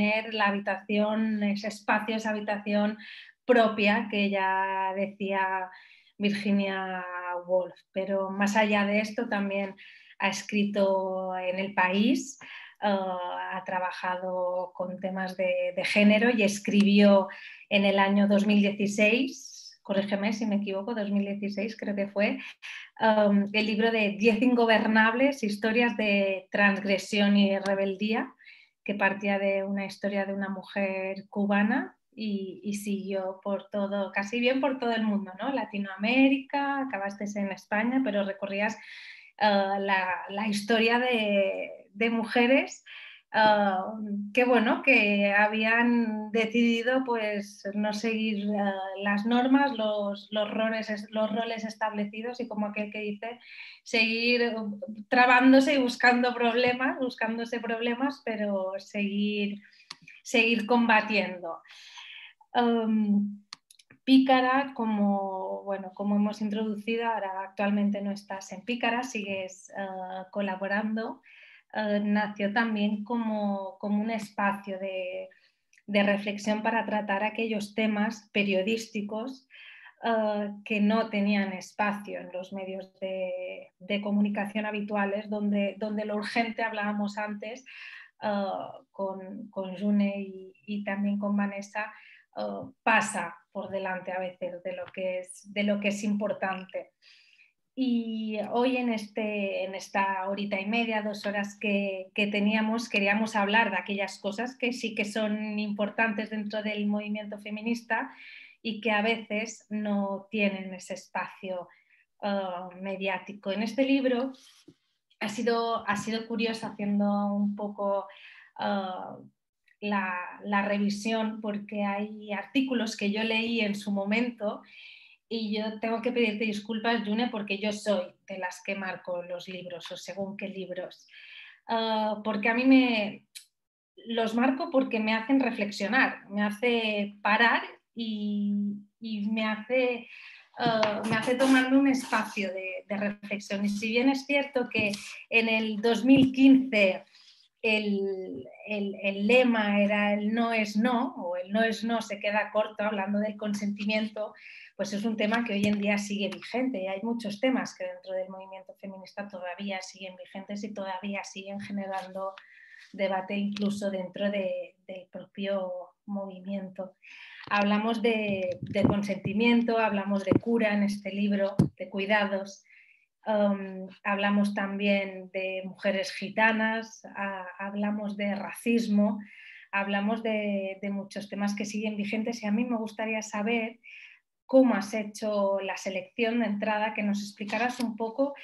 tener la habitación, ese espacio, esa habitación propia que ya decía Virginia Woolf. Pero más allá de esto, también ha escrito en El País, eh, ha trabajado con temas de, género y escribió en el año 2016, corrígeme si me equivoco, 2016 creo que fue, eh, el libro de Diez ingobernables, historias de transgresión y rebeldía partía de una historia de una mujer cubana y, siguió por todo, casi bien por todo el mundo, ¿no? Latinoamérica, acabaste en España, pero recorrías eh, la, historia de mujeres Ah, qué bueno que habían decidido pues no seguir ah, las normas, los, los, roles, establecidos y como aquel que dice, seguir trabándose y buscando problemas, buscándose problemas, pero seguir, seguir combatiendo. Pícara, como, bueno, como hemos introducido, ahora actualmente no estás en Pícara, sigues ah, colaborando eh, nació también como, un espacio de, reflexión para tratar aquellos temas periodísticos eh, que no tenían espacio en los medios de, comunicación habituales, donde, lo urgente hablábamos antes eh, con, con, June y, también con Vanessa, pasa por delante a veces de lo que es, de lo que es importante y hoy en, este, en esta horita y media, dos horas que, teníamos, queríamos hablar de aquellas cosas que sí que son importantes dentro del movimiento feminista y que a veces no tienen ese espacio ah, mediático. En este libro ha sido, ha sido curioso haciendo un poco ah, la revisión porque hay artículos que yo leí en su momento y yo tengo que pedirte disculpas, June, porque yo soy de las que marco los libros o según qué libros. Ah, porque a mí me los marco porque me hacen reflexionar, me hace parar y, me, hace, ah, me hace tomarme un espacio de, de, reflexión. Y si bien es cierto que en el 2015 el, lema era el no es no o el no es no se queda corto hablando del consentimiento, pues es un tema que hoy en día sigue vigente y hay muchos temas que dentro del movimiento feminista todavía siguen vigentes y todavía siguen generando debate incluso dentro del propio movimiento. Hablamos de consentimiento, hablamos de cura en este libro, de cuidados, hablamos también de mujeres gitanas, hablamos de racismo, hablamos de, muchos temas que siguen vigentes y a mí me gustaría saber cómo has hecho la selección de entrada, que nos explicaras un poco,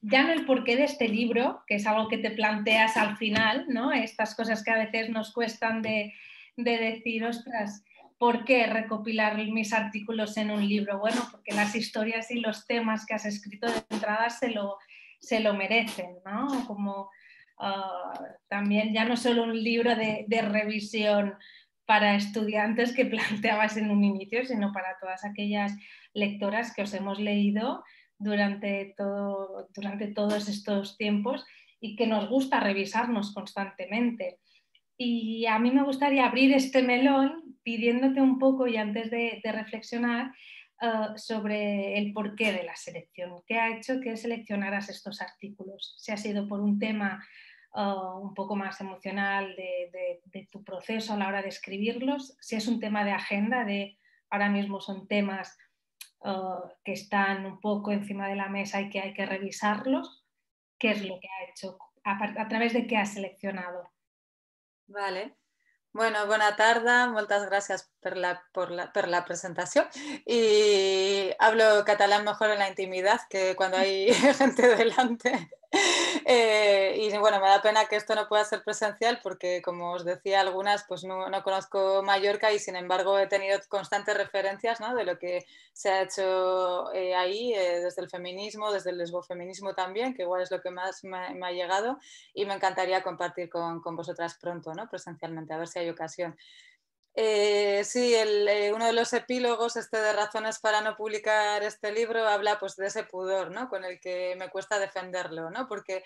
ya no el porqué de este libro, que es algo que te planteas al final, ¿no? estas cosas que a veces nos cuestan de, de decir, ostras, ¿Por qué recopilar mis artículos en un libro? Bueno, porque las historias y los temas que has escrito de entrada se lo, merecen, ¿no? Como ah, también ya no solo un libro de, revisión para estudiantes que planteabas en un inicio, sino para todas aquellas lectoras que os hemos leído durante todos estos tiempos y que nos gusta revisarnos constantemente. Y a mí me gustaría abrir este melón pidiéndote un poco y antes de, reflexionar eh, sobre el porqué de la selección. ¿Qué ha hecho que seleccionaras estos artículos? Si ha sido por un tema eh, un poco más emocional de, tu proceso a la hora de escribirlos, si es un tema de agenda, de ahora mismo son temas eh, que están un poco encima de la mesa y que hay que revisarlos, ¿qué es lo que ha hecho? a, través de qué ha seleccionado? Vale. Bueno, buena tarde muchas gracias la, por la, por la presentación. Y hablo catalán mejor en la intimidad que cuando hay gente delante. Eh, y bueno, me da pena que esto no pueda ser presencial porque, como os decía, algunas pues no, conozco Mallorca y sin embargo he tenido constantes referencias ¿no? de lo que se ha hecho eh, ahí, eh, desde el feminismo, desde el lesbofeminismo también, que igual es lo que más me, ha llegado y me encantaría compartir con, vosotras pronto, ¿no? presencialmente, a ver si hay ocasión. Eh, sí, el, eh, uno de los epílogos este de razones para no publicar este libro habla pues de ese pudor, ¿no? Con el que me cuesta defenderlo, ¿no? Porque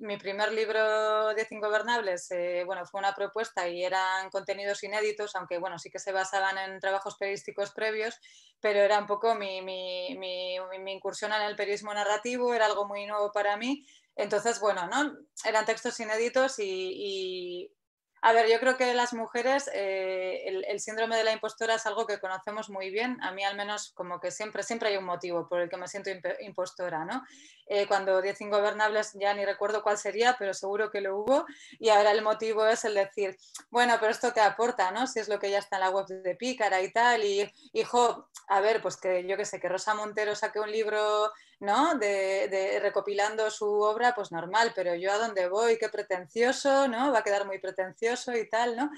mi primer libro, Diez Ingobernables, eh, bueno, fue una propuesta y eran contenidos inéditos, aunque bueno, sí que se basaban en trabajos periodísticos previos, pero era un poco mi, incursión en el periodismo narrativo, era algo muy nuevo para mí, entonces, bueno, ¿no? eran textos inéditos y, a ver, yo creo que las mujeres, eh, el, síndrome de la impostora es algo que conocemos muy bien. A mí al menos como que siempre, siempre hay un motivo por el que me siento impostora, ¿no? Eh, cuando 10 ingobernables ya ni recuerdo cuál sería, pero seguro que lo hubo. Y ahora el motivo es el decir, bueno, pero esto te aporta, ¿no? Si es lo que ya está en la web de Pícara y tal. Y, hijo, a ver, pues que yo qué sé, que Rosa Montero saque un libro de, recopilando su obra, pues normal, pero yo a dónde voy, qué pretencioso, ¿no? Va a quedar muy pretencioso y tal, ¿no?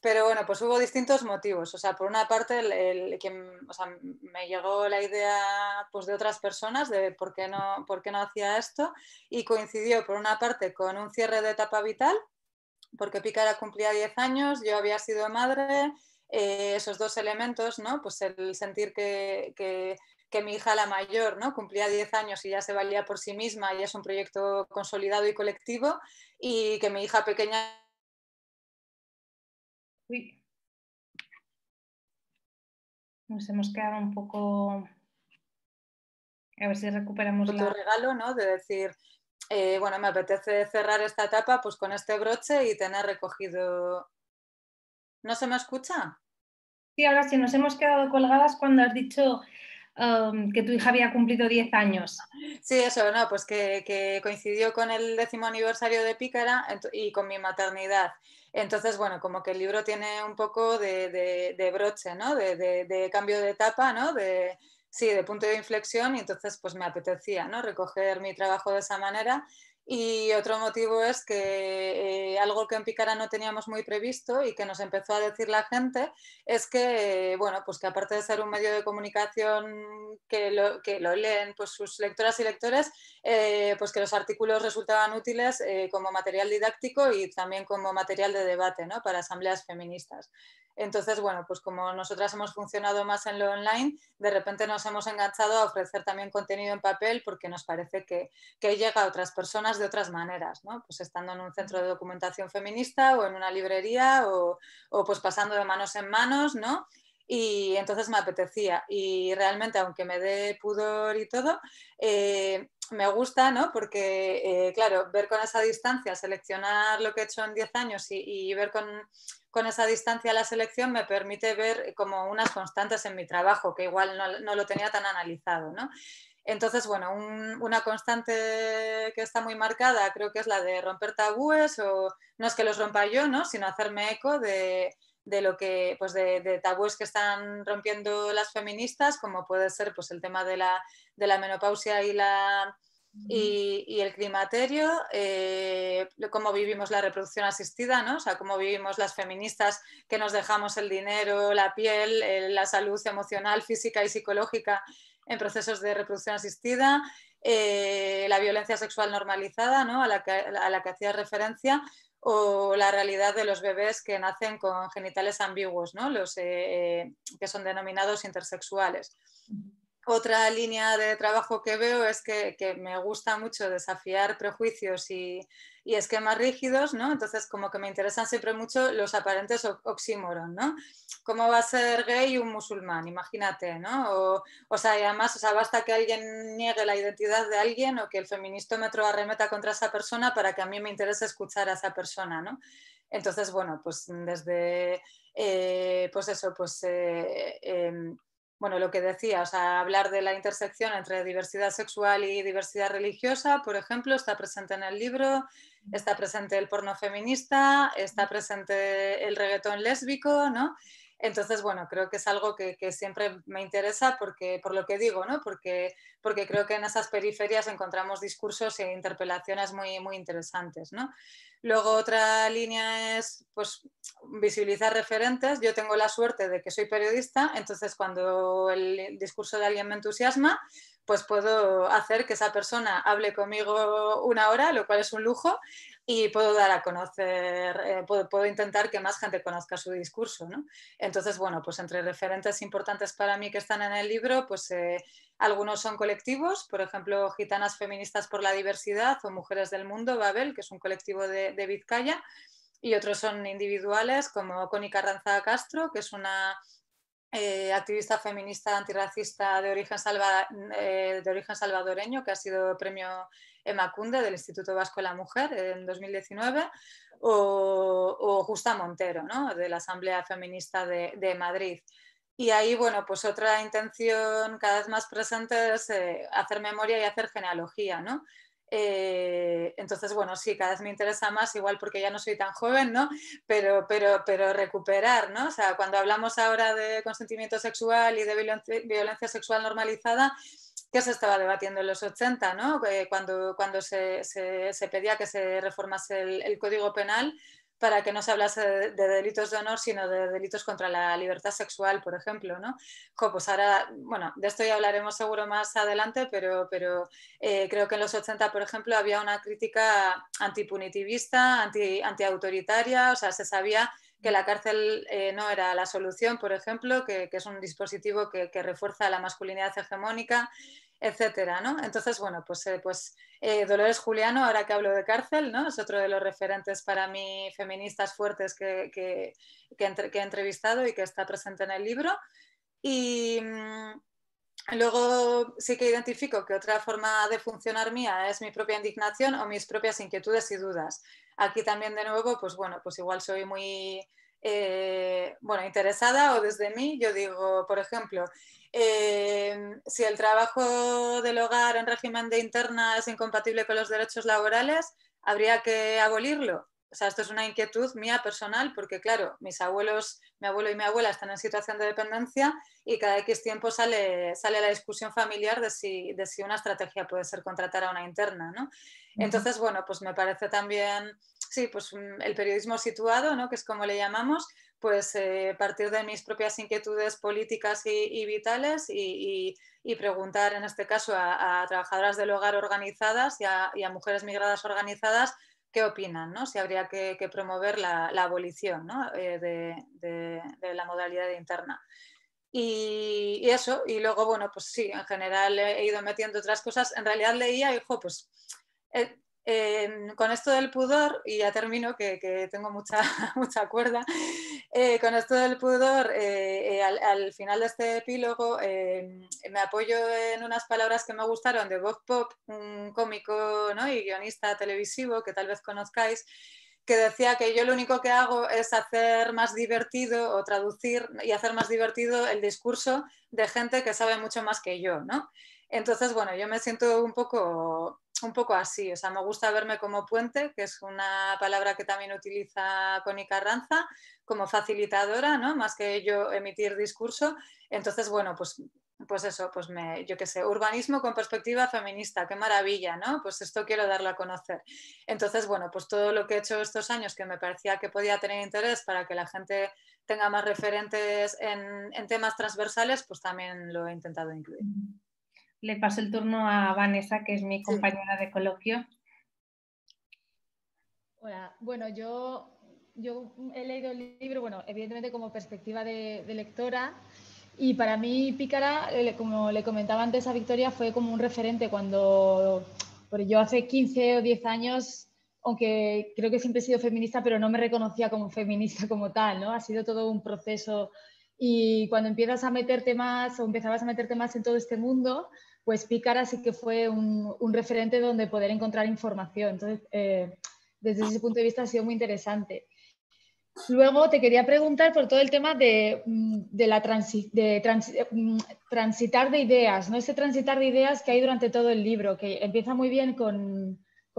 Pero bueno, pues hubo distintos motivos. O sea, por una parte, el, o sea, me llegó la idea pues, de otras personas de por qué, no, por qué no hacía esto y coincidió por una parte con un cierre de etapa vital, porque Picara cumplía 10 años, yo había sido madre, eh, esos dos elementos, ¿no? Pues el sentir que, que que mi hija la mayor ¿no? cumplía 10 años y ya se valía por sí misma y es un proyecto consolidado y colectivo y que mi hija pequeña... Uy. Nos hemos quedado un poco... A ver si recuperamos... Otro la... regalo, ¿no? De decir, eh, bueno, me apetece cerrar esta etapa pues con este broche y tener recogido... ¿No se me escucha? Sí, ahora sí, nos hemos quedado colgadas cuando has dicho Em, que tu hija había cumplido 10 años. Sí, eso, no, pues que, coincidió con el décimo aniversario de Pícara y con mi maternidad. Entonces, bueno, como que el libro tiene un poco de, broche, ¿no? De, cambio de etapa, ¿no? De, sí, de punto de inflexión y entonces pues me apetecía, ¿no? Recoger mi trabajo de esa manera y otro motivo es que eh, algo que en Picara no teníamos muy previsto y que nos empezó a decir la gente es que, bueno, pues que aparte de ser un medio de comunicación que lo, leen pues, sus lectoras y lectores, eh, pues que los artículos resultaban útiles eh, como material didáctico y también como material de debate ¿no? para asambleas feministas. Entonces, bueno, pues como nosotras hemos funcionado más en lo online, de repente nos hemos enganchado a ofrecer también contenido en papel porque nos parece que, llega a otras personas de otras maneras, ¿no? Pues estando en un centro de documentación feminista o en una librería o, o pues pasando de manos en manos, ¿no? y entonces me apetecía. Y realmente, aunque me dé pudor y todo, eh, me gusta, ¿no? Porque, eh, claro, ver con esa distancia, seleccionar lo que he hecho en 10 años y, ver con, con, esa distancia la selección me permite ver como unas constantes en mi trabajo, que igual no, lo tenía tan analizado, ¿no? Entonces, bueno, una constante que está muy marcada creo que es la de romper tabúes o no es que los rompa yo, ¿no? Sino hacerme eco de, de lo que, pues de, tabúes que están rompiendo las feministas, como puede ser pues el tema de la, menopausia y la y, el climaterio, eh, cómo vivimos la reproducción asistida, ¿no? O cómo vivimos las feministas que nos dejamos el dinero, la piel, la salud emocional, física y psicológica en procesos de reproducción asistida, eh, la violencia sexual normalizada, ¿no? A la a la que hacía referencia o la realidad de los bebés que nacen con genitales ambiguos, ¿no? los eh, que son denominados intersexuales. Otra línea de trabajo que veo es que me gusta mucho desafiar prejuicios y, y esquemas rígidos, ¿no? Entonces, como que me interesan siempre mucho los aparentes oxímoron, ¿no? ¿Cómo va a ser gay un musulmán? Imagínate, ¿no? O, sea, además, o sea, basta que alguien niegue la identidad de alguien o que el feministómetro arremeta contra esa persona para que a mí me interese escuchar a esa persona, ¿no? Entonces, bueno, pues desde, eh, pues eso, pues... Eh, em, bueno, lo que decía, o sea, hablar de la intersección entre diversidad sexual y diversidad religiosa, por ejemplo, está presente en el libro, está presente el porno feminista, está presente el reggaetón lésbico, ¿no? Entonces, bueno, creo que es algo que, siempre me interesa porque, por lo que digo, ¿no? porque, porque creo que en esas periferias encontramos discursos e interpelaciones muy, muy interesantes. ¿no? Luego otra línea es pues, visibilizar referentes. Yo tengo la suerte de que soy periodista, entonces cuando el discurso de alguien me entusiasma, pues puedo hacer que esa persona hable conmigo una hora, lo cual es un lujo, y puedo dar a conocer, eh, puedo, intentar que más gente conozca su discurso. ¿no? Entonces, bueno, pues entre referentes importantes para mí que están en el libro, pues eh, algunos son colectivos, por ejemplo, Gitanas Feministas por la Diversidad o Mujeres del Mundo, Babel, que es un colectivo de, Vizcaya, y otros son individuales como Connie Carranza Castro, que es una eh, activista feminista antirracista de origen, salva, de origen, salvadoreño, que ha sido premio Emacunde del Instituto Vasco de la Mujer en 2019 o, Justa Montero de la Asamblea Feminista de, Madrid. Y ahí, bueno, pues otra intención cada vez más presente es eh, hacer memoria y hacer genealogía, ¿no? Eh, entonces, bueno, sí, cada vez me interesa más, igual porque ya no soy tan joven, ¿no? Pero, pero, pero recuperar, ¿no? O sea, cuando hablamos ahora de consentimiento sexual y de violencia sexual normalizada, que se estaba debatiendo en los 80, eh, cuando, cuando se, pedía que se reformase el, Código Penal para que no se hablase de, delitos de honor, sino de delitos contra la libertad sexual, por ejemplo. ¿no? Pues bueno, de esto ya hablaremos seguro más adelante, pero, pero eh, creo que en los 80, por ejemplo, había una crítica antipunitivista, anti, antiautoritaria, o sea, se sabía que la cárcel eh, no era la solución, por ejemplo, que, que es un dispositivo que, refuerza la masculinidad hegemónica, etcétera, ¿no? Entonces, bueno, pues, eh, pues eh, Dolores Juliano, ahora que hablo de cárcel, ¿no? Es otro de los referentes para mí feministas fuertes que, que he entrevistado y que está presente en el libro. Y, mm, Luego sí que identifico que otra forma de funcionar mía es mi propia indignación o mis propias inquietudes y dudas. Aquí también de nuevo, pues bueno, pues igual soy muy eh, interesada o desde mí, yo digo, por ejemplo, eh, si el trabajo del hogar en régimen de interna es incompatible con los derechos laborales, habría que abolirlo o sea, esto es una inquietud mía personal, porque claro, mis abuelos, mi abuelo y mi abuela están en situación de dependencia y cada X tiempo sale, sale la discusión familiar de si, de si una estrategia puede ser contratar a una interna, ¿no? Entonces, bueno, pues me parece también, sí, pues mm, el periodismo situado, ¿no? Que es como le llamamos, pues eh, partir de mis propias inquietudes políticas y, vitales y, preguntar en este caso a, trabajadoras del hogar organizadas y a mujeres migradas organizadas qué opinan, ¿no? si habría que, promover la, abolición eh, de, la modalidad interna. Y, eso, y luego, bueno, pues sí, en general he ido metiendo otras cosas. En realidad leía y, dijo, pues eh, con esto del pudor, y ya termino que, tengo mucha, mucha cuerda, eh, con esto del pudor, eh, eh, al, final de este epílogo me apoyo en unas palabras que me gustaron de Bob Pop, un cómico y guionista televisivo que tal vez conozcáis, que decía que yo lo único que hago es hacer más divertido o traducir y hacer más divertido el discurso de gente que sabe mucho más que yo, ¿no? Entonces, bueno, yo me siento un poco un poco así, o sea, me gusta verme como puente, que es una palabra que también utiliza Connie Carranza, como facilitadora, ¿no? Más que yo emitir discurso. Entonces, bueno, pues pues eso, pues me, yo qué sé, urbanismo con perspectiva feminista, qué maravilla, ¿no? Pues esto quiero darlo a conocer. Entonces, bueno, pues todo lo que he hecho estos años que me parecía que podía tener interés para que la gente tenga más referentes en temas transversales, pues también lo he intentado incluir le paso el turno a Vanessa, que es mi compañera de coloquio. Hola, bueno, yo, he leído el libro, bueno, evidentemente como perspectiva de, lectora, y para mí Pícara, eh, como le comentaba antes a Victoria, fue como un referente cuando, yo hace 15 o 10 años, aunque creo que siempre he sido feminista, pero no me reconocía como feminista como tal, ¿no? Ha sido todo un proceso y cuando empiezas a meterte más o empezabas a meterte más en todo este mundo, pues Pícara sí que fue un, referente donde poder encontrar información. Entonces, eh, desde ese punto de vista ha sido muy interesante. Luego te quería preguntar por todo el tema de, mm, la mm, transitar de ideas, ¿no? ese transitar de ideas que hay durante todo el libro, que empieza muy bien con,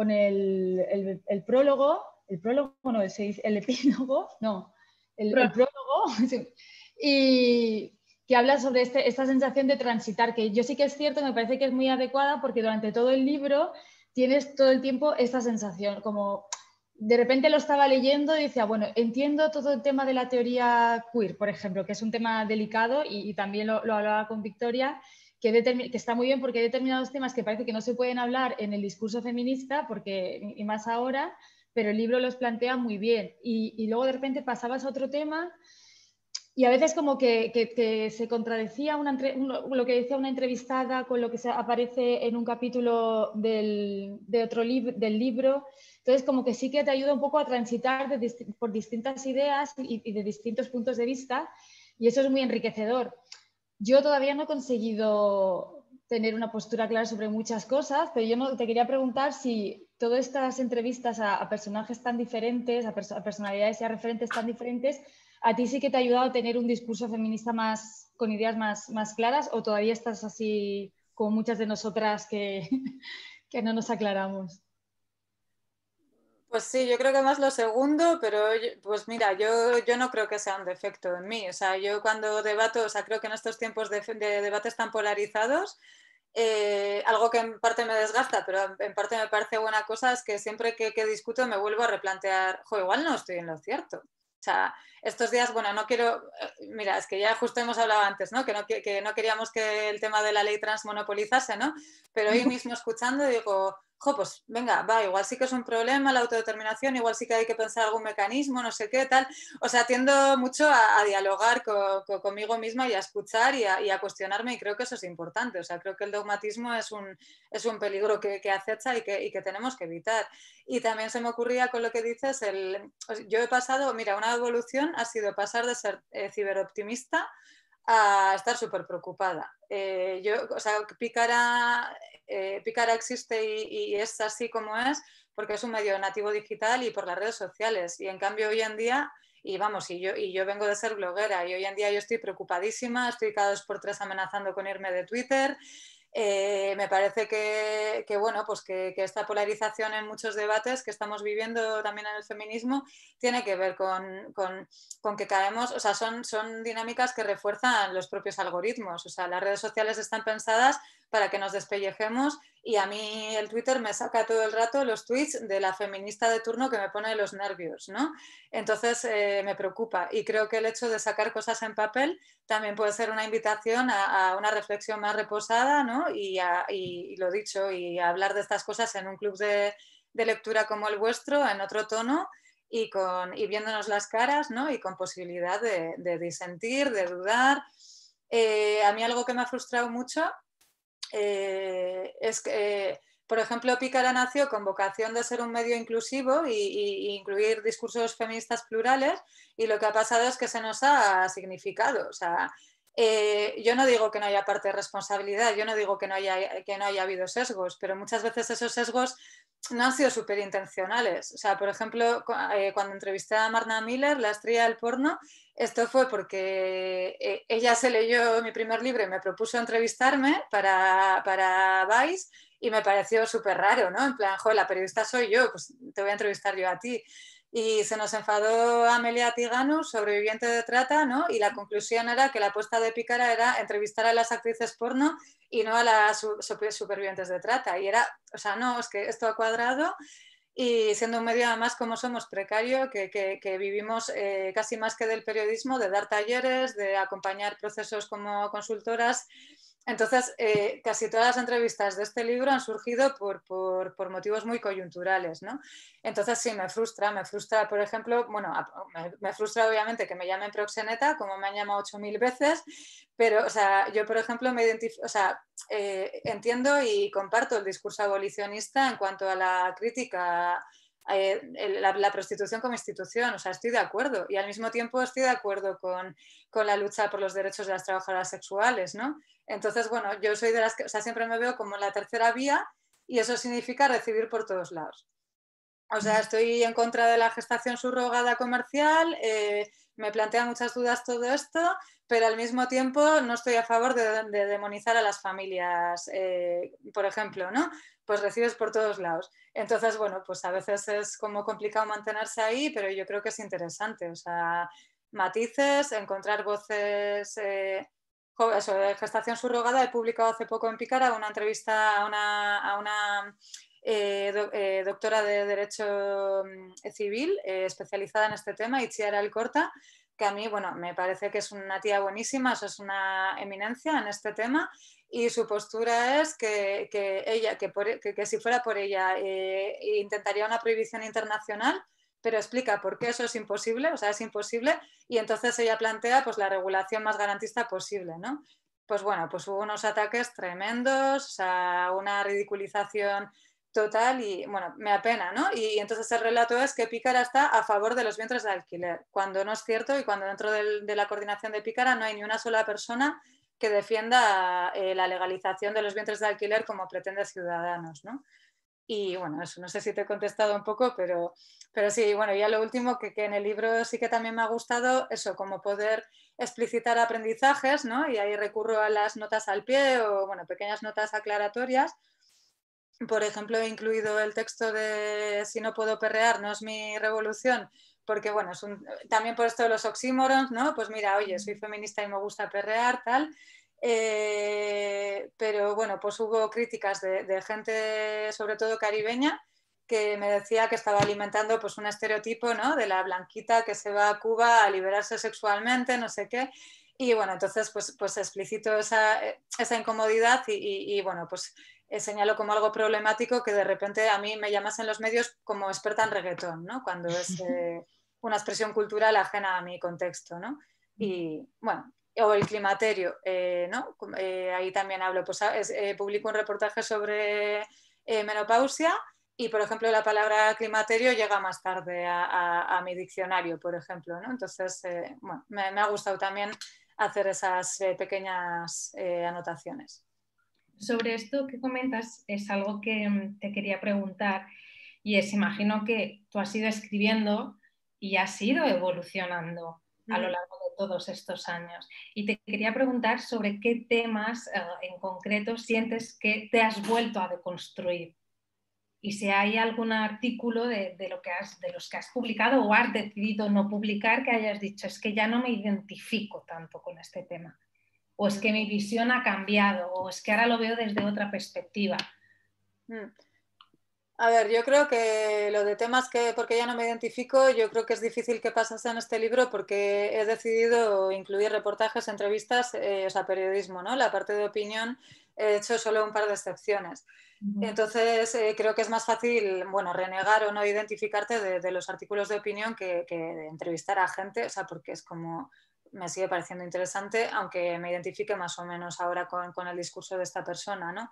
el, prólogo, el prólogo, no, el, el epílogo, no, el, prólogo, y, y habla sobre este, esta sensación de transitar, que yo sí que es cierto, me parece que es muy adecuada porque durante todo el libro tienes todo el tiempo esta sensación, como de repente lo estaba leyendo y decía, bueno, entiendo todo el tema de la teoría queer, por ejemplo, que es un tema delicado y, también lo, hablaba con Victoria, que, está muy bien porque hay determinados temas que parece que no se pueden hablar en el discurso feminista, porque, y más ahora, pero el libro los plantea muy bien. Y, y luego de repente pasabas a otro tema y a veces como que, se contradecía una, lo que decía una entrevistada con lo que aparece en un capítulo del, de otro del libro. Entonces como que sí que te ayuda un poco a transitar por distintas ideas y, de distintos puntos de vista y eso es muy enriquecedor. Yo todavía no he conseguido tener una postura clara sobre muchas cosas, pero yo no, te quería preguntar si todas estas entrevistas a, personajes tan diferentes, a personalidades y a referentes tan diferentes, ¿A ti sí que te ha ayudado a tener un discurso feminista más con ideas más, claras o todavía estás así como muchas de nosotras que, no nos aclaramos? Pues sí, yo creo que más lo segundo, pero pues mira, yo, no creo que sea un defecto en mí. O sea, yo cuando debato, o sea, creo que en estos tiempos de, debates tan polarizados, eh, algo que en parte me desgasta, pero en parte me parece buena cosa, es que siempre que, discuto me vuelvo a replantear, jo, igual no estoy en lo cierto. O sea, estos días, bueno, no quiero, eh, mira, es que ya justo hemos hablado antes, ¿no? Que no, no queríamos que el tema de la ley trans monopolizase, ¿no? Pero hoy mismo escuchando digo, pues venga, va, igual sí que es un problema la autodeterminación, igual sí que hay que pensar algún mecanismo, no sé qué, tal. O sea, tiendo mucho a, dialogar conmigo misma y a escuchar y a, cuestionarme y creo que eso es importante. O sea, creo que el dogmatismo es un, es un peligro que, acecha y que, tenemos que evitar. Y también se me ocurría con lo que dices, el, yo he pasado, mira, una evolución ha sido pasar de ser eh, ciberoptimista a estar súper preocupada. Eh, yo, o sea, Picara, eh, Picara existe y, es así como es porque es un medio nativo digital y por las redes sociales. Y en cambio hoy en día, y vamos, y yo, y yo vengo de ser bloguera y hoy en día yo estoy preocupadísima, estoy cada dos por tres amenazando con irme de Twitter. Eh, me parece que, bueno, pues que, esta polarización en muchos debates que estamos viviendo también en el feminismo tiene que ver con, con, que caemos, o sea, son, son dinámicas que refuerzan los propios algoritmos. O sea, las redes sociales están pensadas para que nos despellejemos y a mí el Twitter me saca todo el rato los tweets de la feminista de turno que me pone los nervios, ¿no? Entonces eh, me preocupa y creo que el hecho de sacar cosas en papel también puede ser una invitación a, una reflexión más reposada, ¿no? Y, a, lo dicho, y hablar de estas cosas en un club de, lectura como el vuestro, en otro tono, y, con, y viéndonos las caras ¿no? y con posibilidad de, disentir, de dudar. Eh, a mí algo que me ha frustrado mucho eh, es que, eh, por ejemplo, Pícara nació con vocación de ser un medio inclusivo e incluir discursos feministas plurales y lo que ha pasado es que se nos ha significado. O eh, yo no digo que no haya parte de responsabilidad, yo no digo que no, haya, que no haya habido sesgos, pero muchas veces esos sesgos no han sido súper intencionales. O sea, por ejemplo, eh, cuando entrevisté a Marna Miller, la estrella del porno, esto fue porque eh, ella se leyó mi primer libro y me propuso entrevistarme para, para Vice y me pareció súper raro, ¿no? En plan, joder, la periodista soy yo, pues te voy a entrevistar yo a ti y se nos enfadó Amelia Tigano, sobreviviente de trata, ¿no? Y la conclusión era que la apuesta de Pícara era entrevistar a las actrices porno y no a las supervivientes de trata. Y era, o sea, no, es que esto ha cuadrado y siendo un medio además como somos precario, que, que, vivimos eh, casi más que del periodismo, de dar talleres, de acompañar procesos como consultoras entonces, eh, casi todas las entrevistas de este libro han surgido por, motivos muy coyunturales, ¿no? Entonces, sí, me frustra, me frustra, por ejemplo, bueno, me, frustra obviamente que me llamen proxeneta, como me han llamado mil veces, pero, o sea, yo, por ejemplo, me identifico, o sea, eh, entiendo y comparto el discurso abolicionista en cuanto a la crítica eh, la, prostitución como institución. O sea, estoy de acuerdo. Y al mismo tiempo estoy de acuerdo con, con la lucha por los derechos de las trabajadoras sexuales, ¿no? Entonces, bueno, yo soy de las que, o sea, siempre me veo como la tercera vía y eso significa recibir por todos lados. O sea, estoy en contra de la gestación subrogada comercial, eh, me plantea muchas dudas todo esto, pero al mismo tiempo no estoy a favor de, demonizar a las familias, eh, por ejemplo, ¿no? Pues recibes por todos lados. Entonces, bueno, pues a veces es como complicado mantenerse ahí, pero yo creo que es interesante, o sea, matices, encontrar voces... Eh, sobre gestación subrogada, he publicado hace poco en Picara una entrevista a una eh, eh, doctora de Derecho mm, Civil, eh, especializada en este tema, y Itziar Alcorta, que a mí, bueno, me parece que es una tía buenísima, eso es una eminencia en este tema y su postura es que, ella, que, si fuera por ella intentaría una prohibición internacional, pero explica por qué eso es imposible, o sea, es imposible y entonces ella plantea pues la regulación más garantista posible, ¿no? Pues bueno, pues hubo unos ataques tremendos, o una ridiculización Total, y bueno, me apena, ¿no? Y, entonces el relato es que Pícara está a favor de los vientres de alquiler, cuando no es cierto y cuando dentro de la coordinación de Pícara no hay ni una sola persona que defienda eh, la legalización de los vientres de alquiler como pretende Ciudadanos, ¿no? Y bueno, eso no sé si te he contestado un poco, pero, pero sí, bueno, ya lo último que, que en el libro sí que también me ha gustado, eso, como poder explicitar aprendizajes, ¿no? Y ahí recurro a las notas al pie o, bueno, pequeñas notas aclaratorias por ejemplo, he incluido el texto de Si no puedo perrear, no es mi revolución, porque bueno, también por esto de los oxímorons ¿no? Pues mira, oye, soy feminista y me gusta perrear, tal. Eh, pero bueno, pues hubo críticas de, gente, sobre todo caribeña, que me decía que estaba alimentando pues un estereotipo, ¿no? De la blanquita que se va a Cuba a liberarse sexualmente, no sé qué. Y bueno, entonces pues, pues explícito esa, esa incomodidad y, y bueno, pues eh, señalo como algo problemático que de repente a mí me llamas en los medios como experta en reggaetón, Cuando es eh, una expresión cultural ajena a mi contexto, Y bueno, o el climaterio, eh, ahí también hablo, pues ah, publico un reportaje sobre menopausia y, por ejemplo, la palabra climaterio llega más tarde a, mi diccionario, por ejemplo, Entonces, me, ha gustado también hacer esas pequeñas anotaciones sobre esto que comentas es algo que mm, te quería preguntar y es, imagino que tú has ido escribiendo y has ido evolucionando a lo mm. largo de todos estos años. Y te quería preguntar sobre qué temas eh, en concreto sientes que te has vuelto a deconstruir. Y si hay algún artículo de, lo has, de los que has publicado o has decidido no publicar que hayas dicho, es que ya no me identifico tanto con este tema o es que mi visión ha cambiado, o es que ahora lo veo desde otra perspectiva. Mm. A ver, yo creo que lo de temas que, porque ya no me identifico, yo creo que es difícil que pasase en este libro porque he decidido incluir reportajes, entrevistas, eh, o sea, periodismo, ¿no? La parte de opinión he hecho solo un par de excepciones. Entonces, eh, creo que es más fácil, bueno, renegar o no identificarte de, los artículos de opinión que, entrevistar a gente, o sea, porque es como, me sigue pareciendo interesante, aunque me identifique más o menos ahora con, con el discurso de esta persona, ¿no?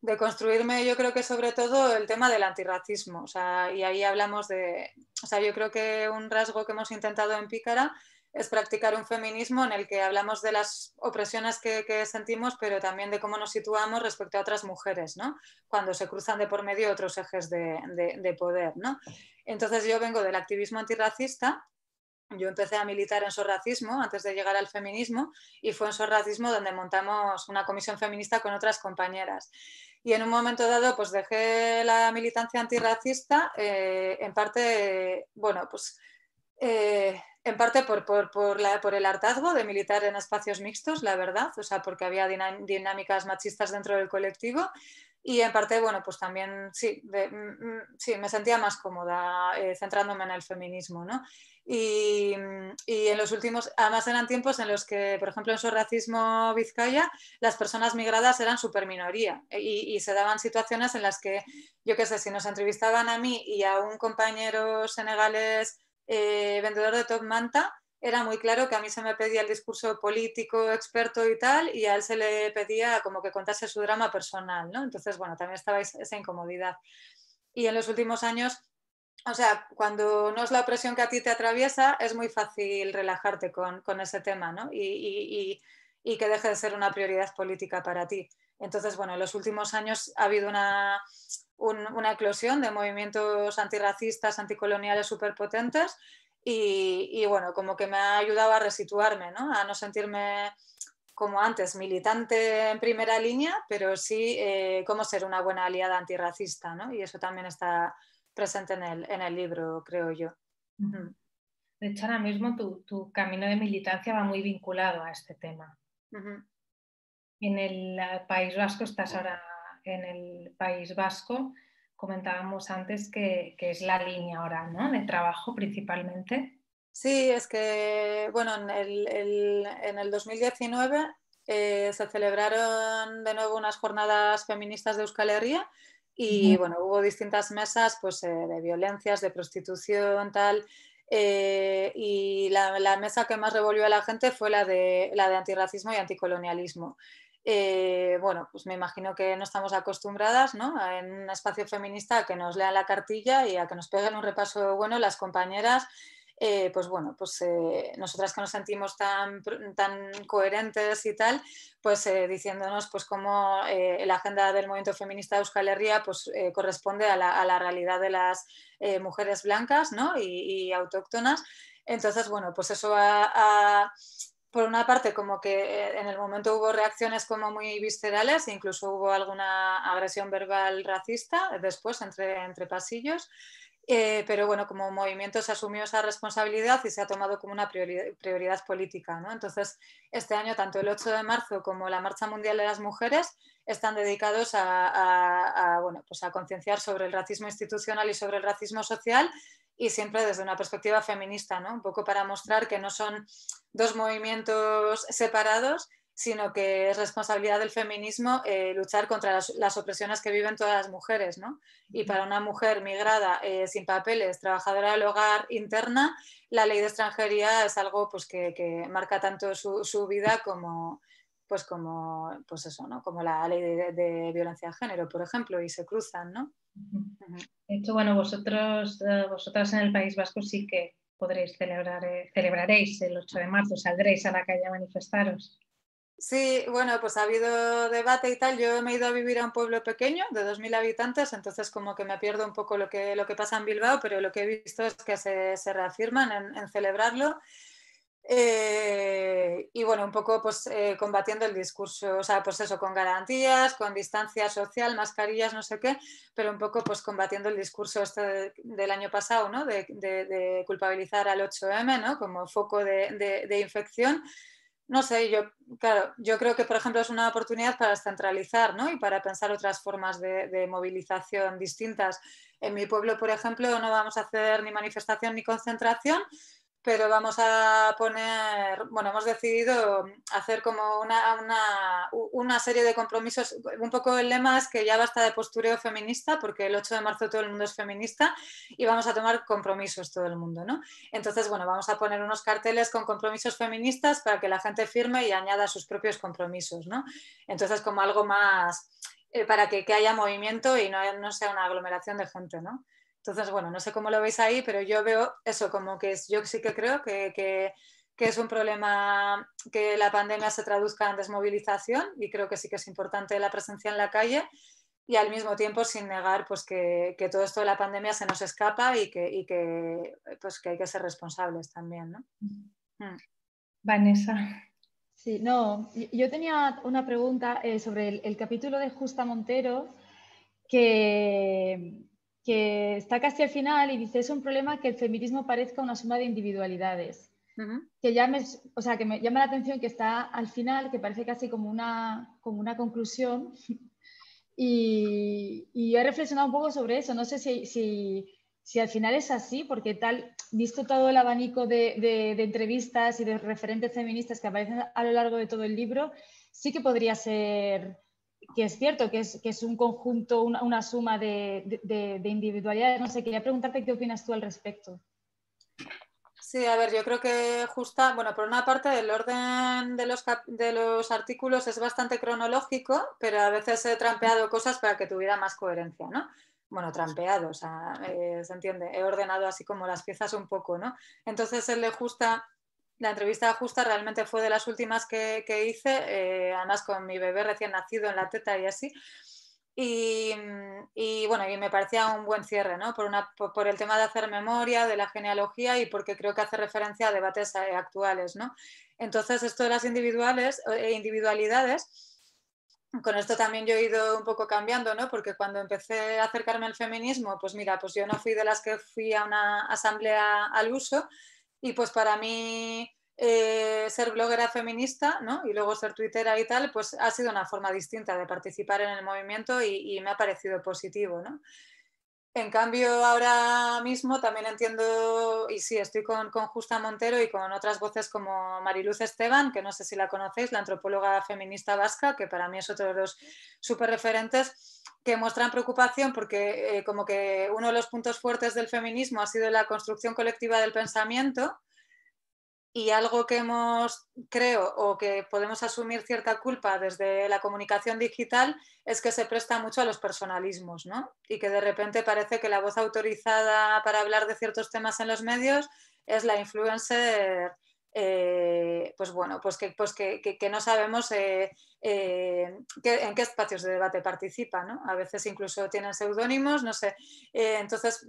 De construirme, yo creo que sobre todo el tema del antirracismo, o sea, y ahí hablamos de, o sea, yo creo que un rasgo que hemos intentado en Pícara es practicar un feminismo en el que hablamos de las opresiones que, sentimos, pero también de cómo nos situamos respecto a otras mujeres, ¿no? Cuando se cruzan de por medio otros ejes de, de, de poder, ¿no? Entonces yo vengo del activismo antirracista, yo empecé a militar en sorracismo antes de llegar al feminismo y fue en sorracismo donde montamos una comisión feminista con otras compañeras. Y en un momento dado, pues dejé la militancia antirracista, eh, en parte, bueno, pues eh, en parte por, por, por, la, por, el hartazgo de militar en espacios mixtos, la verdad, o sea, porque había dinámicas machistas dentro del colectivo, y en parte, bueno, pues también sí, mm, mm, sí me sentía más cómoda eh, centrándome en el feminismo, ¿no? Mm, y, en los últimos, además eran tiempos en los que, por ejemplo, en su racismo Vizcaya, las personas migradas eran superminoría minoría eh, y, se daban situaciones en las que, yo qué sé, si nos entrevistaban a mí y a un compañero senegalés eh, vendedor de top manta, era muy claro que a mí se me pedía el discurso político, experto y tal, y a él se le pedía como que contase su drama personal, ¿no? Entonces, bueno, también estaba esa incomodidad. Y en los últimos años, o sea, cuando no es la opresión que a ti te atraviesa, es muy fácil relajarte con, ese tema, ¿no? Y, que deje de ser una prioridad política para ti. Entonces, bueno, en los últimos años ha habido una, una eclosión de movimientos antirracistas, anticoloniales superpotentes y, bueno, como que me ha ayudado a resituarme, ¿no? a no sentirme como antes, militante en primera línea, pero sí eh, como ser una buena aliada antirracista, ¿no? Y eso también está presente en el, en el libro, creo yo. De hecho, ahora mismo tu, camino de militancia va muy vinculado a este tema. En el eh, País Vasco estás ahora en el País Vasco comentábamos antes que, es la línea ahora, ¿no? De trabajo principalmente. Sí, es que, bueno, en el, 2019 eh, se celebraron de nuevo unas jornadas feministas de Euskal Herria y, bueno, hubo distintas mesas pues, eh, de violencias, de prostitución, tal. Eh, y la, la, mesa que más revolvió a la gente fue la de, la de antirracismo y anticolonialismo. Eh, bueno, pues me imagino que no estamos acostumbradas ¿no? en un espacio feminista a que nos lean la cartilla y a que nos peguen un repaso bueno las compañeras. Eh, pues bueno, pues eh, nosotras que nos sentimos tan, tan coherentes y tal, pues diciéndonos pues cómo la agenda del movimiento feminista de Euskal Herria pues corresponde a la, realidad de las mujeres blancas ¿no? y, autóctonas. Entonces, bueno, pues eso ha por una parte, como que eh, en el momento hubo reacciones como muy viscerales, incluso hubo alguna agresión verbal racista después entre, entre pasillos. Eh, pero bueno, como movimiento se asumió esa responsabilidad y se ha tomado como una prioridad, política. Entonces, este año, tanto el 8 de marzo como la Marcha Mundial de las Mujeres están dedicados pues a concienciar sobre el racismo institucional y sobre el racismo social y siempre desde una perspectiva feminista, ¿no? Un poco para mostrar que no son dos movimientos separados, sino que es responsabilidad del feminismo eh, luchar contra las, opresiones que viven todas las mujeres, ¿no? Y para una mujer migrada, eh, sin papeles, trabajadora del hogar interna, la ley de extranjería es algo pues, que, marca tanto su, vida como, pues, como, pues eso, ¿no? como la ley de, de, violencia de género, por ejemplo, y se cruzan, ¿no? De hecho, bueno, vosotros, eh, vosotras en el País Vasco sí que podréis celebrar, eh, celebraréis el 8 de marzo, saldréis a la calle a manifestaros. Sí, bueno, pues ha habido debate y tal. Yo me he ido a vivir a un pueblo pequeño de 2.000 habitantes, entonces como que me pierdo un poco lo que, pasa en Bilbao, pero lo que he visto es que se, reafirman en celebrarlo. Eh, y bueno, un poco pues eh, combatiendo el discurso, o sea, pues eso, con garantías, con distancia social, mascarillas, no sé qué, pero un poco pues combatiendo el discurso este del año pasado, ¿no? De, culpabilizar al 8M, ¿no? Como foco de infección no sé, yo, claro, yo creo que, por ejemplo, es una oportunidad para descentralizar ¿no? y para pensar otras formas de, de, movilización distintas. En mi pueblo, por ejemplo, no vamos a hacer ni manifestación ni concentración, pero vamos a poner, bueno, hemos decidido hacer como una, serie de compromisos. Un poco el lema es que ya basta de postureo feminista, porque el 8 de marzo todo el mundo es feminista y vamos a tomar compromisos todo el mundo, ¿no? Entonces, bueno, vamos a poner unos carteles con compromisos feministas para que la gente firme y añada sus propios compromisos, ¿no? Entonces, como algo más eh, para que, haya movimiento y no, no sea una aglomeración de gente, ¿no? Entonces, bueno, no sé cómo lo veis ahí, pero yo veo eso como que es, yo sí que creo que, es un problema que la pandemia se traduzca en desmovilización y creo que sí que es importante la presencia en la calle y al mismo tiempo sin negar pues, que, todo esto de la pandemia se nos escapa y que, que, pues, que hay que ser responsables también. ¿no? Mm. Vanessa. Sí, no, yo tenía una pregunta eh, sobre el, capítulo de Justa Montero que, que está casi al final y dice, es un problema que el feminismo parezca una suma de individualidades. Que ya me, o sea, que me llama la atención que está al final, que parece casi como una, como una conclusión. y, he reflexionado un poco sobre eso. No sé si, al final es así, porque tal, visto todo el abanico de entrevistas y de referentes feministas que aparecen a lo largo de todo el libro, sí que podría ser que es cierto, que es, es un conjunto, una, suma de, individualidades. No sé, quería preguntarte qué opinas tú al respecto. Sí, a ver, yo creo que justa, bueno, por una parte el orden de los, de los artículos es bastante cronológico, pero a veces he trampeado cosas para que tuviera más coherencia, ¿no? bueno, trampeado, o sea, eh, se entiende, he ordenado así como las piezas un poco, ¿no? Entonces él le gusta la entrevista justa realmente fue de las últimas que, hice, eh, además con mi bebé recién nacido en la teta y así. Y, bueno, y me parecía un buen cierre, ¿no? Por, el tema de hacer memoria, de la genealogía y porque creo que hace referencia a debates eh, actuales, ¿no? Entonces, esto de las individuales, eh, individualidades, con esto también yo he ido un poco cambiando, Porque cuando empecé a acercarme al feminismo, pues mira, pues yo no fui de las que fui a una asamblea al uso, y pues para mí eh, ser bloguera feminista ¿no? y luego ser tuitera y tal, pues ha sido una forma distinta de participar en el movimiento y, me ha parecido positivo. ¿no? En cambio, ahora mismo también entiendo, y sí, estoy con, con, Justa Montero y con otras voces como Mariluz Esteban, que no sé si la conocéis, la antropóloga feminista vasca, que para mí es otro de los súper referentes, que muestran preocupación porque eh, como que uno de los puntos fuertes del feminismo ha sido la construcción colectiva del pensamiento y algo que hemos, creo, o que podemos asumir cierta culpa desde la comunicación digital es que se presta mucho a los personalismos, ¿no? Y que de repente parece que la voz autorizada para hablar de ciertos temas en los medios es la influencer eh, pues bueno, pues que, pues que, no sabemos eh, eh, en qué espacios de debate participa, ¿no? A veces incluso tienen seudónimos, no sé. entonces,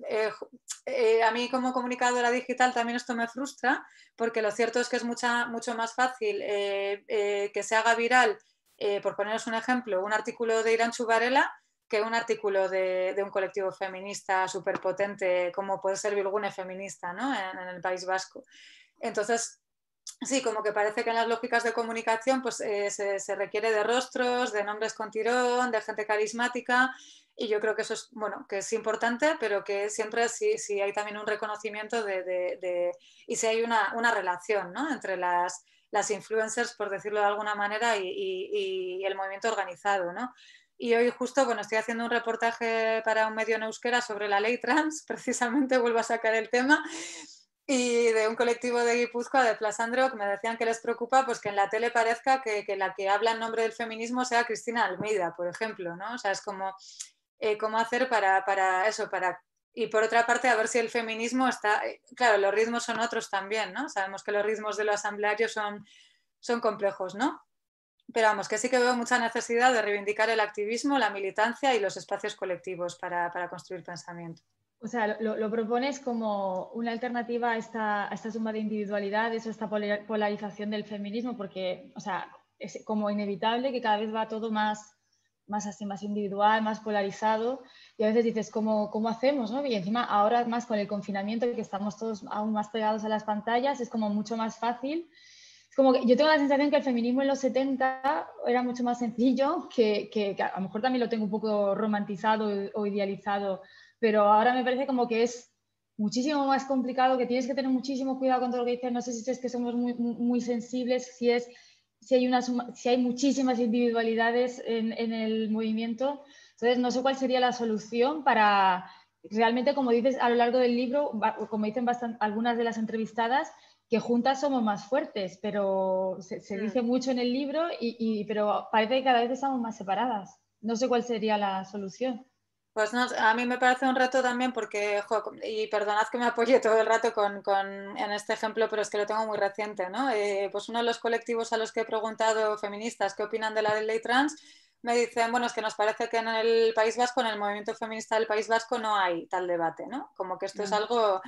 a mí como comunicadora digital también esto me frustra, porque lo cierto es que es mucha, mucho más fácil que se haga viral, por poneros un ejemplo, un artículo de Irán Chubarela que un artículo de, un colectivo feminista potente como puede ser Virguna Feminista ¿no? en el País Vasco. Entonces, Sí, como que parece que en las lógicas de comunicación pues, eh, se, requiere de rostros, de nombres con tirón, de gente carismática y yo creo que eso es, bueno, que es importante, pero que siempre sí, sí hay también un reconocimiento de, de, y si hay una, una relación ¿no? entre las, las, influencers, por decirlo de alguna manera, y, y, el movimiento organizado. ¿no? Y hoy justo, bueno, estoy haciendo un reportaje para un medio en euskera sobre la ley trans, precisamente vuelvo a sacar el tema, y de un colectivo de Guipúzcoa, de Plasandro, que me decían que les preocupa pues que en la tele parezca que, la que habla en nombre del feminismo sea Cristina Almeida, por ejemplo, ¿no? O sea, es como eh, cómo hacer para, eso, para... Y por otra parte, a ver si el feminismo está... Eh, claro, los ritmos son otros también, ¿no? Sabemos que los ritmos de los asamblearios son, complejos, ¿no? Pero vamos, que sí que veo mucha necesidad de reivindicar el activismo, la militancia y los espacios colectivos para construir pensamiento. O sea, lo, propones como una alternativa a esta, esta suma de individualidades o esta polarización del feminismo, porque, o sea, es como inevitable que cada vez va todo más, más así, más individual, más polarizado, y a veces dices, ¿cómo, cómo hacemos? No? Y encima, ahora más con el confinamiento, que estamos todos aún más pegados a las pantallas, es como mucho más fácil. como que yo tengo la sensación que el feminismo en los 70 era mucho más sencillo, que, que a lo mejor también lo tengo un poco romantizado o idealizado pero ahora me parece como que es muchísimo más complicado, que tienes que tener muchísimo cuidado con todo lo que dices, no sé si es que somos muy, sensibles, si es si hay, si hay muchísimas individualidades en, el movimiento. Entonces, no sé cuál sería la solución para, realmente, como dices a lo largo del libro, como dicen algunas de las entrevistadas, que juntas somos más fuertes, pero se, dice mm. mucho en el libro, pero parece que cada vez estamos más separadas. No sé cuál sería la solución. Pues no, a mí me parece un reto también porque, y perdonad que me apoye todo el rato con, en este ejemplo, pero es que lo tengo muy reciente, ¿no? Eh, pues uno de los colectivos a los que he preguntado feministas qué opinan de la ley trans, me dicen, bueno, es que nos parece que en el País Vasco, en el movimiento feminista del País Vasco, no hay tal debate, ¿no? Como que esto es mm. algo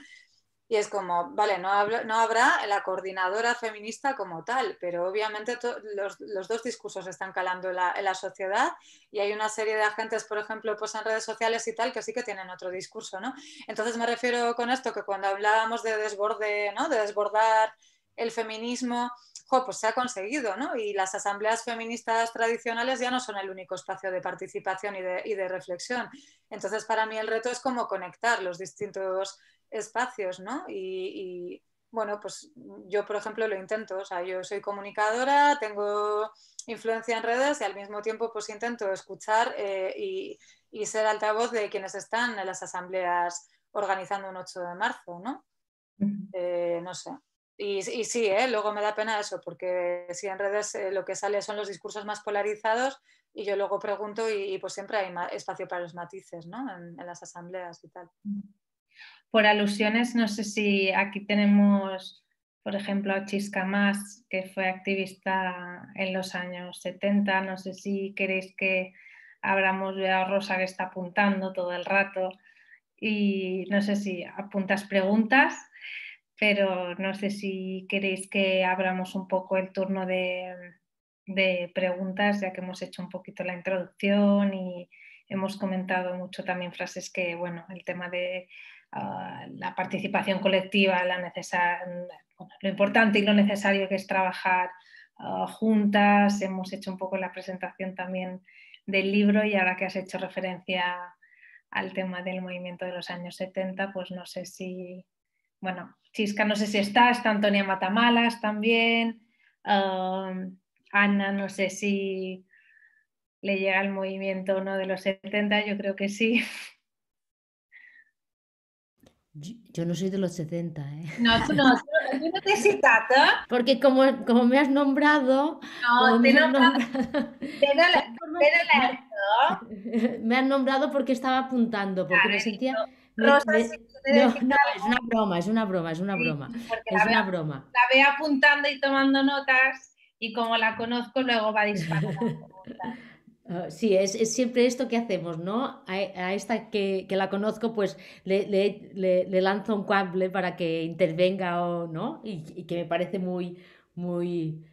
y es como, vale, no, no habrá la coordinadora feminista como tal, pero obviamente los, dos discursos están calando en la sociedad y hay una serie de agentes, por ejemplo, pues en redes sociales y tal, que sí que tienen otro discurso, ¿no? Entonces me refiero con esto que cuando hablábamos de desborde, ¿no? De desbordar el feminismo, pues se ha conseguido, ¿no? Y las asambleas feministas tradicionales ya no son el único espacio de participación y de, y de reflexión. Entonces, para mí el reto es como conectar los distintos espacios, ¿no? Y, bueno, pues yo, por ejemplo, lo intento, o sea, yo soy comunicadora, tengo influencia en redes y al mismo tiempo pues intento escuchar eh, y, ser altavoz de quienes están en las asambleas organizando un 8 de marzo, ¿no? Eh, no sé. Y, sí, ¿eh? luego me da pena eso, porque si en redes lo que sale son los discursos más polarizados y yo luego pregunto y, pues siempre hay espacio para los matices, ¿no? en las asambleas y tal. Por alusiones, no sé si aquí tenemos, por ejemplo, a Chisca Más, que fue activista en los años 70. No sé si queréis que abramos a Rosa que está apuntando todo el rato. Y no sé si apuntas preguntas, pero no sé si queréis que abramos un poco el turno de, de preguntas, ya que hemos hecho un poquito la introducción y hemos comentado mucho también frases que, bueno, el tema de Ah, la participación colectiva, lo importante y lo necesario que es trabajar ah, juntas. Hemos hecho un poco la presentación también del libro y ahora que has hecho referencia al tema del movimiento de los años 70, pues no sé si, bueno, Chisca no sé si está, está Antonia Matamalas también, Ana no sé si le llega el movimiento ¿no? de los 70, yo creo que sí, Yo, no soy de los 70, ¿eh? No, tú no, yo no te citado. Porque como, me has nombrado... No, te, me nombrado, Me han nombrado porque estaba apuntando, porque me sentía... no, es una broma, es una broma, es una broma. es una broma. La ve apuntando y tomando notas y como la conozco luego va disparando... Ah, sí, es, es, siempre esto que hacemos, ¿no? A, esta que, que, la conozco, pues le, le, le, lanzo un cable para que intervenga o no, y, que me parece muy, muy,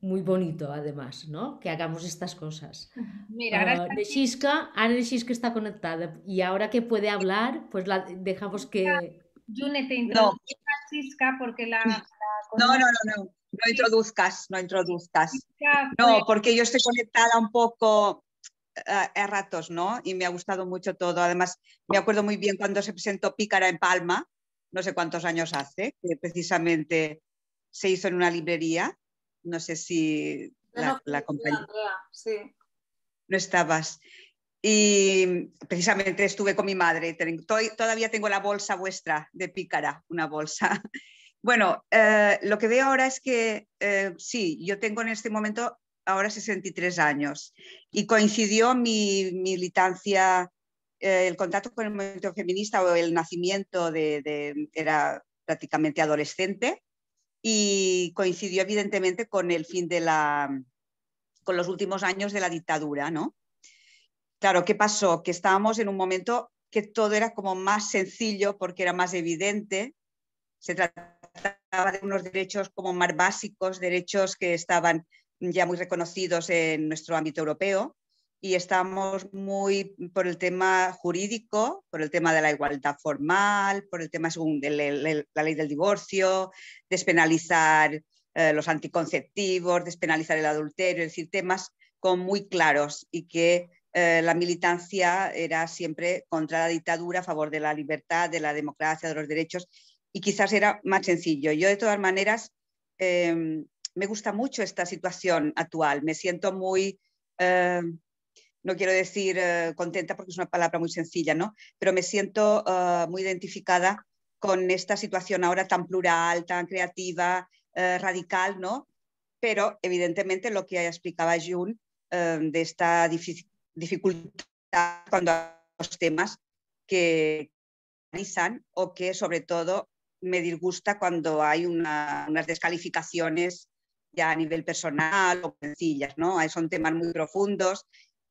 muy bonito además, ¿no? Que hagamos estas cosas. Mira, ahora, ah, está de Xisca, está conectada y ahora que puede hablar, pues la dejamos que... te porque no, no, no, no. No introduzcas, no introduzcas. No, porque yo estoy conectada un poco eh, a, ratos, ¿no? Y me ha gustado mucho todo. Además, me acuerdo muy bien cuando se presentó Pícara en Palma, no sé cuántos años hace, que precisamente se hizo en una librería. No sé si la, la compañía. Sí. No estabas. Y precisamente estuve con mi madre. Todavía tengo la bolsa vuestra de Pícara, una bolsa. Bueno, eh, lo que veo ahora es que eh, sí, yo tengo en este momento ahora 63 años y coincidió mi militancia, eh, el contacto con el movimiento feminista o el nacimiento de, era prácticamente adolescente y coincidió evidentemente con el fin de la, con los últimos años de la dictadura, ¿no? Claro, ¿qué pasó? Que estábamos en un momento que todo era como más sencillo porque era más evidente, se trataba de unos derechos como más básicos, derechos que estaban ya muy reconocidos en nuestro ámbito europeo y estamos muy por el tema jurídico, por el tema de la igualdad formal, por el tema según la ley del divorcio, despenalizar eh, los anticonceptivos, despenalizar el adulterio, es decir, temas con muy claros y que eh, la militancia era siempre contra la dictadura, a favor de la libertad, de la democracia, de los derechos y quizás era más sencillo. Yo de todas maneras em, me gusta mucho esta situación actual, me siento muy, em, no quiero decir eh, contenta porque es una palabra muy sencilla, ¿no? pero me siento eh, muy identificada con esta situación ahora tan plural, tan creativa, eh, radical, ¿no? pero evidentemente lo que explicaba June em, de esta dificultad cuando los temas que, o que sobre todo me disgusta cuando hay unas descalificaciones ya a nivel personal o sencillas, ¿no? Son temas muy profundos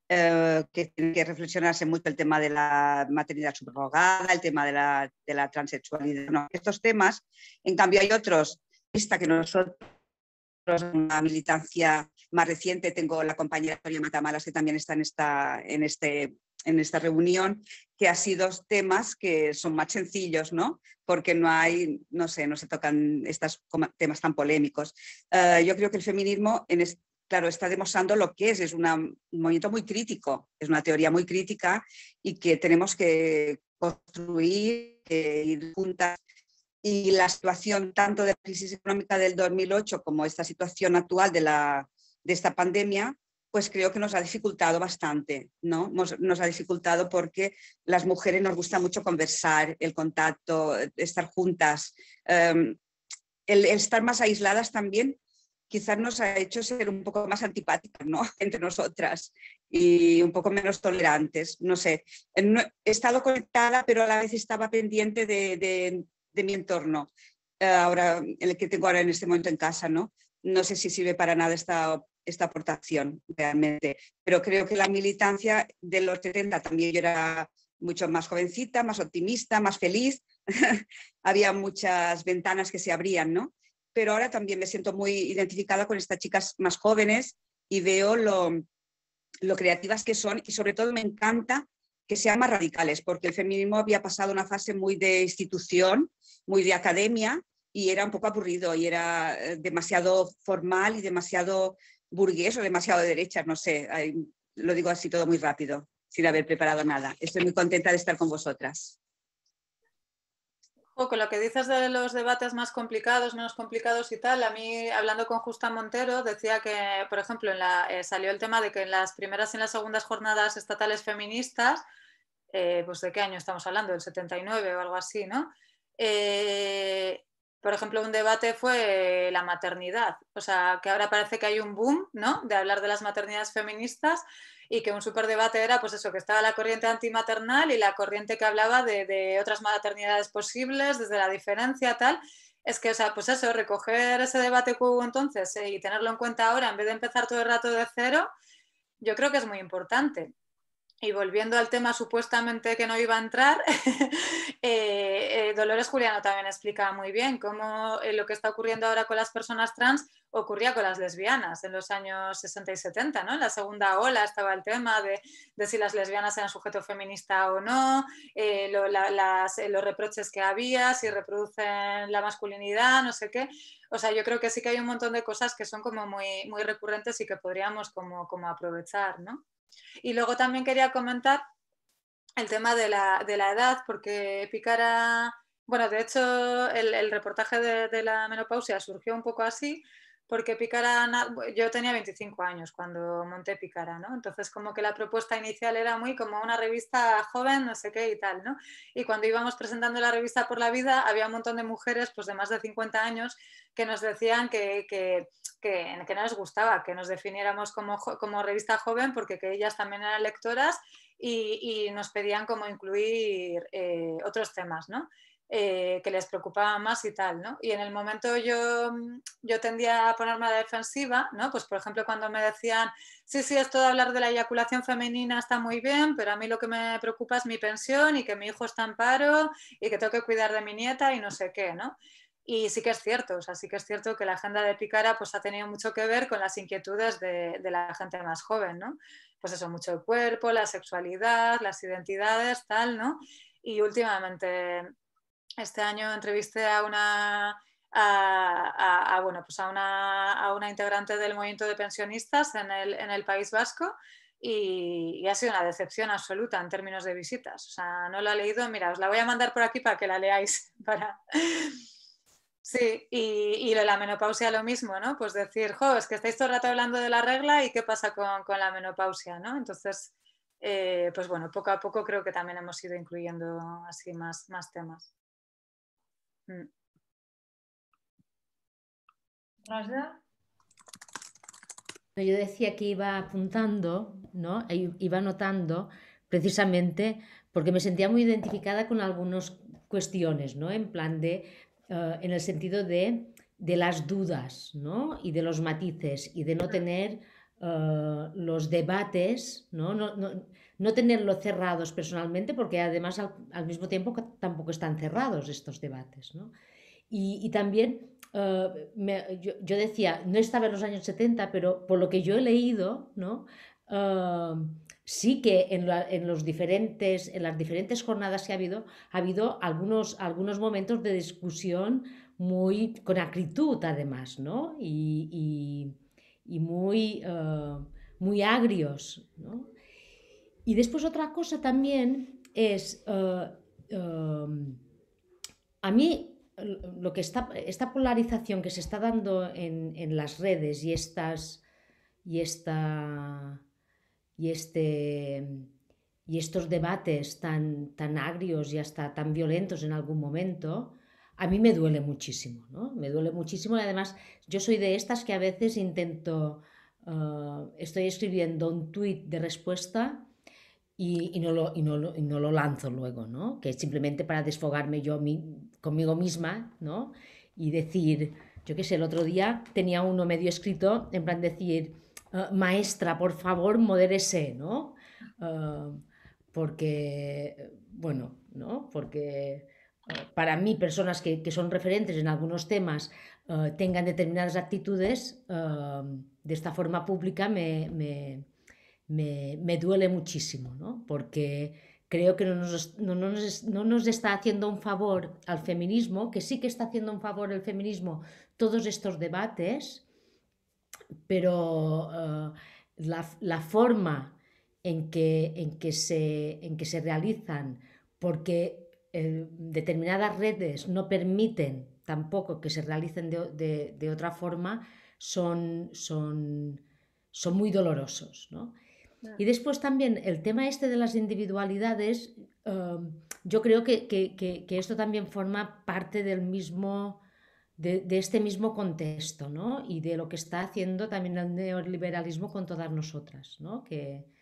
eh, que tienen que reflexionarse mucho el tema de la maternidad subrogada, el tema de la, de transexualidad, estos temas. En cambio, hay otros, vista que nosotros, la militancia más reciente, tengo la compañera Toria Matamalas, que también está en, esta, en este en esta reunión, que ha sido temas que son más sencillos, ¿no? Porque no hay, no sé, no se tocan estos temas tan polémicos. Eh, yo creo que el feminismo, en claro, está demostrando lo que es, es un movimiento muy crítico, es una teoría muy crítica y que tenemos que construir, que ir juntas y la situación tanto de la crisis económica del 2008 como esta situación actual de, la, de esta pandemia pues creo que nos ha dificultado bastante, ¿no? Nos, ha dificultado porque las mujeres nos gusta mucho conversar, el contacto, estar juntas. Em, el, estar más aisladas también quizás nos ha hecho ser un poco más antipáticas, ¿no? Entre nosotras y un poco menos tolerantes, no sé. he estado conectada, pero a la vez estaba pendiente de, mi entorno, eh, ahora, el que tengo ahora en este momento en casa, ¿no? no sé si sirve para nada esta esta aportación realmente. Pero creo que la militancia de los 70 también yo era mucho más jovencita, más optimista, más feliz. Había muchas ventanas que se abrían, ¿no? Pero ahora también me siento muy identificada con estas chicas más jóvenes y veo lo, lo creativas que son y sobre todo me encanta que sean más radicales, porque el feminismo había pasado una fase muy de institución, muy de academia, y era un poco aburrido y era eh, demasiado formal y demasiado burgués o demasiado de derechas, no sé, lo digo así todo muy rápido, sin haber preparado nada. Estoy muy contenta de estar con vosotras. poco lo que dices de los debates más complicados, menos complicados y tal, a mí hablando con Justa Montero decía que, por ejemplo, en la, eh, salió el tema de que en las primeras y en las segundas jornadas estatales feministas, eh, pues de qué año estamos hablando, del 79 o algo así, ¿no? Eh, por ejemplo, un debate fue la maternidad. O sea, que ahora parece que hay un boom, ¿no? De hablar de las maternidades feministas y que un debate era, pues eso, que estaba la corriente antimaternal y la corriente que hablaba de, otras maternidades posibles, desde la diferencia, tal. Es que, o sea, pues eso, recoger ese debate que hubo entonces eh, y tenerlo en cuenta ahora, en vez de empezar todo el rato de cero, yo creo que es muy importante. Y volviendo al tema supuestamente que no iba a entrar, eh, eh, Dolores Juliano también explica muy bien cómo eh, lo que está ocurriendo ahora con las personas trans ocurría con las lesbianas en los años 60 y 70, ¿no? En la segunda ola estaba el tema de, si las lesbianas eran sujeto feminista o no, los reproches que había, si reproducen la masculinidad, no sé qué. O sea, yo creo que sí que hay un montón de cosas que son como muy, muy recurrentes y que podríamos como, como aprovechar, ¿no? Y luego también quería comentar el tema de la, de la edad, porque Picara, bueno, de hecho el, reportaje de, la menopausia surgió un poco así, porque Picara, yo tenía 25 años cuando monté Picara, ¿no? Entonces como que la propuesta inicial era muy como una revista joven, no sé qué y tal, ¿no? Y cuando íbamos presentando la revista por la vida, había un montón de mujeres pues de más de 50 años que nos decían que, que, no les gustaba que nos definiéramos como, como revista joven porque que ellas también eran lectoras y, nos pedían como incluir eh, otros temas, ¿no? Eh, que les preocupaba más y tal, ¿no? Y en el momento yo, mm, yo tendía a ponerme a la defensiva, ¿no? Pues por ejemplo cuando me decían, sí, sí, esto de hablar de la eyaculación femenina está muy bien, pero a mí lo que me preocupa es mi pensión y que mi hijo está en paro y que tengo que cuidar de mi nieta y no sé qué, ¿no? Y sí que es cierto, o sea, sí que es cierto que la agenda de Picara pues, ha tenido mucho que ver con las inquietudes de, de la gente más joven, ¿no? Pues eso, mucho el cuerpo, la sexualidad, las identidades, tal, ¿no? Y últimamente este año entrevisté pues a una a, una, integrante del movimiento de pensionistas en el, País Vasco y, ha sido una decepción absoluta en términos de visitas. O sea, no lo ha leído. Mira, os la voy a mandar por aquí para que la leáis. Para... Sí, y, y, la menopausia lo mismo, ¿no? Pues decir, jo, es que estáis todo el rato hablando de la regla y qué pasa con, la menopausia, ¿no? Entonces, eh, pues bueno, poco a poco creo que también hemos ido incluyendo así más temas. Mm. Yo decía que iba apuntando, ¿no? E iba notando precisamente porque me sentía muy identificada con algunas cuestiones, ¿no? En plan de, eh, en el sentido de, las dudas, ¿no? Y de los matices y de no ah. tener eh, los debates, ¿no? no no tenerlo cerrados personalmente, porque además al, mismo tiempo tampoco están cerrados estos debates. Y, también eh, yo, decía, no estaba en los años 70, pero por lo que yo he leído, ¿no? Eh, sí que en, los diferentes, en las diferentes jornadas que ha habido, ha habido algunos, algunos momentos de discusión muy con acritud además, ¿no? Y, muy, eh, muy agrios, ¿no? Y después otra cosa también es, eh, eh, a mí lo que está, esta polarización que se está dando en, las redes y estas y y este y estos debates tan, tan agrios y hasta tan violentos en algún momento, a mí me duele muchísimo, ¿no? Me duele muchísimo y además yo soy de estas que a veces intento, eh, estoy escribiendo un tweet de respuesta y, no lo, y, no lo, no lo, lanzo luego, ¿no? Que es simplemente para desfogarme yo conmigo misma, ¿no? Y decir, yo qué sé, el otro día tenía uno medio escrito, en plan decir, ah, maestra, por favor, modérese, ¿no? Ah, porque, bueno, ¿no? Porque ah, para mí personas que, que, son referentes en algunos temas tengan determinadas actitudes, de esta forma pública me, me me, duele muchísimo, Porque creo que no nos, está haciendo un favor al feminismo, que sí que está haciendo un favor el feminismo todos estos debates, pero eh, la, forma en que, se, realizan, porque eh, determinadas redes no permiten tampoco que se realicen de, otra forma, son, son muy dolorosos. ¿no? Y después también el tema este de las individualidades, em, yo creo que, esto también forma parte del mismo, de, este mismo contexto, ¿no? Y de lo que está haciendo también el neoliberalismo con todas nosotras, ¿no? Que,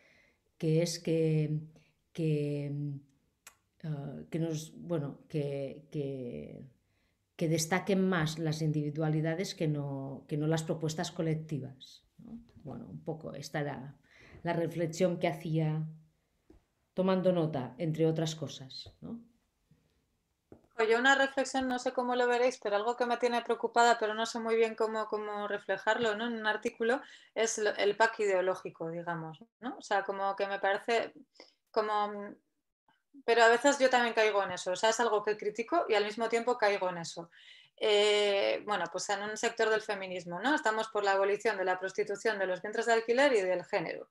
es que, que, em, eh, nos, bueno, que, destaquen más las individualidades que no, que no las propuestas colectivas. Bueno, un poco, esta la reflexión que hacía, tomando nota, entre otras cosas. ¿no? Yo una reflexión, no sé cómo lo veréis, pero algo que me tiene preocupada, pero no sé muy bien cómo, reflejarlo ¿no? en un artículo, es el pack ideológico, digamos. ¿no? O sea, como que me parece como pero a veces yo también caigo en eso, o sea, es algo que critico y al mismo tiempo caigo en eso. Eh, bueno, pues en un sector del feminismo, ¿no? Estamos por la abolición de la prostitución de los vientres de alquiler y del género.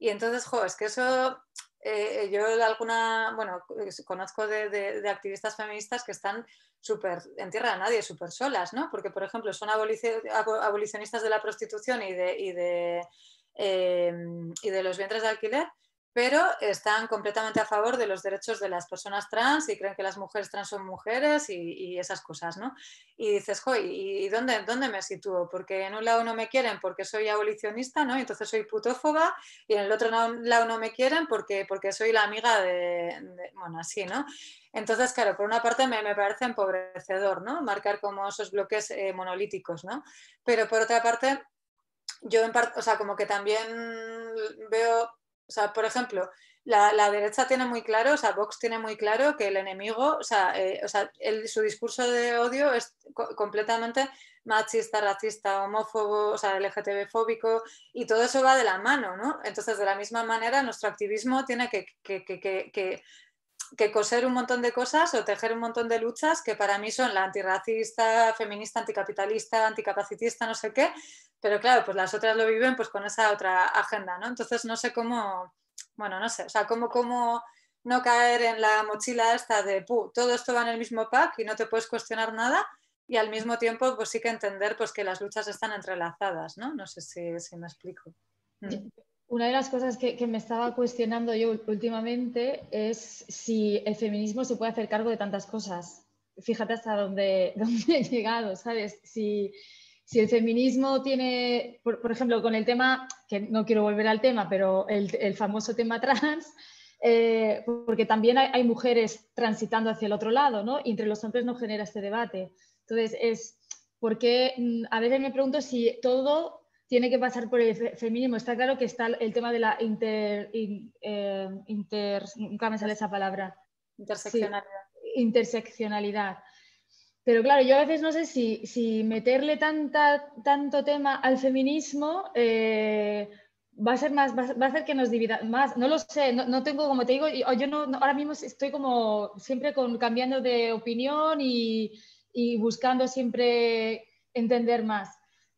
Y entonces, jo, es que eso, eh, yo alguna, bueno, conozco de, activistas feministas que están súper en tierra de nadie, súper solas, ¿no? Porque, por ejemplo, son abolicionistas de la prostitución y de, y de em, los vientres de alquiler, pero están completamente a favor de los derechos de las personas trans y creen que las mujeres trans son mujeres y, esas cosas, ¿no? Y dices, joy, ¿y dónde, me sitúo? Porque en un lado no me quieren porque soy abolicionista, ¿no? Entonces soy putófoba y en el otro lado no me quieren porque, porque soy la amiga de, bueno, así, ¿no? Entonces, claro, por una parte me, parece empobrecedor, ¿no? Marcar como esos bloques eh, monolíticos, ¿no? Pero por otra parte, yo en parte, o sea, como que también veo o sea, por ejemplo, la, derecha tiene muy claro, o sea, Vox tiene muy claro que el enemigo, o sea, eh, su discurso de odio es completamente machista, racista, homófobo, o sea, LGTB-fóbico, y todo eso va de la mano, ¿no? Entonces, de la misma manera, nuestro activismo tiene que, que, que coser un montón de cosas o tejer un montón de luchas que para mí son la antirracista, feminista, anticapitalista, anticapacitista, no sé qué, pero claro, pues las otras lo viven pues con esa otra agenda, ¿no? Entonces no sé cómo, bueno, no sé, o sea, cómo, cómo no caer en la mochila esta de, Puh, todo esto va en el mismo pack y no te puedes cuestionar nada y al mismo tiempo pues sí que entender pues que las luchas están entrelazadas, ¿no? No sé si, me explico. Mm. Una de las cosas que, me estaba cuestionando yo últimamente es si el feminismo se puede hacer cargo de tantas cosas. Fíjate hasta dónde, dónde he llegado, ¿sabes? Si, si el feminismo tiene, por, ejemplo, con el tema, que no quiero volver al tema, pero el, famoso tema trans, eh, porque también hay, mujeres transitando hacia el otro lado, ¿no? Y entre los hombres no genera este debate. Entonces, es porque mm, a veces me pregunto si todo tiene que pasar por el feminismo. Está claro que está el tema de la inter... Eh, inter nunca me sale esa palabra. Interseccionalidad. interseccionalidad pero claro, yo a veces no sé si, meterle tanta, tanto tema al feminismo eh, va a ser más, va, a hacer que nos divida más. No lo sé, no, tengo, como te digo, yo, no, ahora mismo estoy como siempre con, cambiando de opinión y, buscando siempre entender más.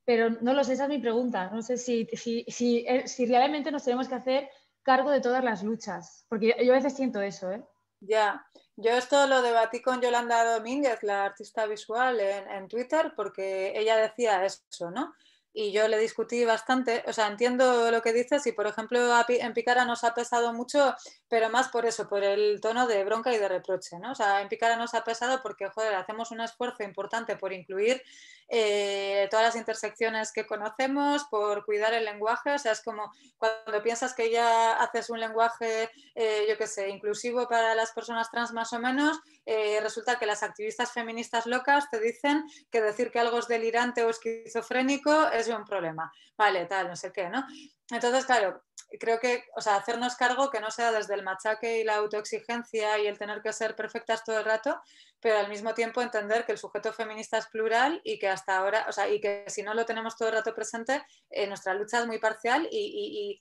Pero no lo sé, esa es mi pregunta. No sé si, si, eh, realmente nos tenemos que hacer cargo de todas las luchas, porque yo, a veces siento eso. ¿eh? Ya, yo esto lo debatí con Yolanda Domínguez, la artista visual, en, en Twitter, porque ella decía eso, ¿no? y yo le discutí bastante. O sea, entiendo lo que dices y, por ejemplo, en Picara nos ha pesado mucho, pero más por eso, por el tono de bronca y de reproche. ¿no? O sea, en Picara nos ha pesado porque, joder, hacemos un esfuerzo importante por incluir eh, todas las intersecciones que conocemos, por cuidar el lenguaje. O sea, es como cuando piensas que ya haces un lenguaje, eh, yo qué sé, inclusivo para las personas trans más o menos eh, resulta que las activistas feministas locas te dicen que decir que algo es delirante o esquizofrénico es un problema. Vale, tal, no sé qué, ¿no? Entonces, claro, creo que, o sea, hacernos cargo que no sea desde el machaque y la autoexigencia y el tener que ser perfectas todo el rato, pero al mismo tiempo entender que el sujeto feminista es plural y que hasta ahora, o sea, y que si no lo tenemos todo el rato presente, eh, nuestra lucha es muy parcial y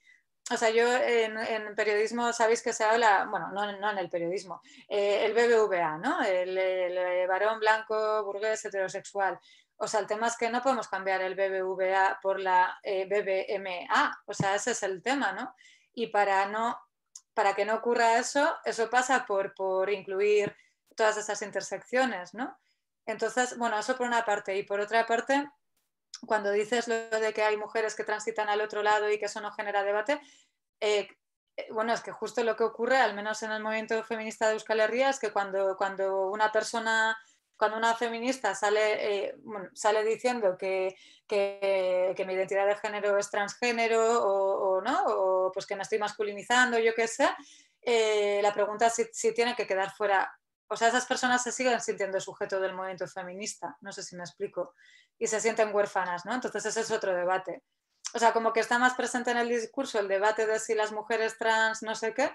o sea, yo en, periodismo sabéis que se habla, bueno, no, en el periodismo, eh, el BBVA, ¿no? El, eh, varón blanco, burgués, heterosexual. O sea, el tema es que no podemos cambiar el BBVA por la eh, BBMA, o sea, ese es el tema, ¿no? Y para, no, para que no ocurra eso, eso pasa por, por incluir todas esas intersecciones, ¿no? Entonces, bueno, eso por una parte. Y por otra parte, cuando dices lo de que hay mujeres que transitan al otro lado y que eso no genera debate, eh, eh, bueno, es que justo lo que ocurre, al menos en el movimiento feminista de Euskal Herria, es que cuando, una persona, cuando una feminista sale, eh, diciendo que, que, mi identidad de género es transgénero o, no, o pues que me estoy masculinizando, yo qué sé, la pregunta es si tiene que quedar fuera. O sea, esas personas se siguen sintiendo sujeto del movimiento feminista. No sé si me explico y se sienten huérfanas, ¿no? Entonces ese es otro debate. O sea, como que está más presente en el discurso el debate de si las mujeres trans no sé qué,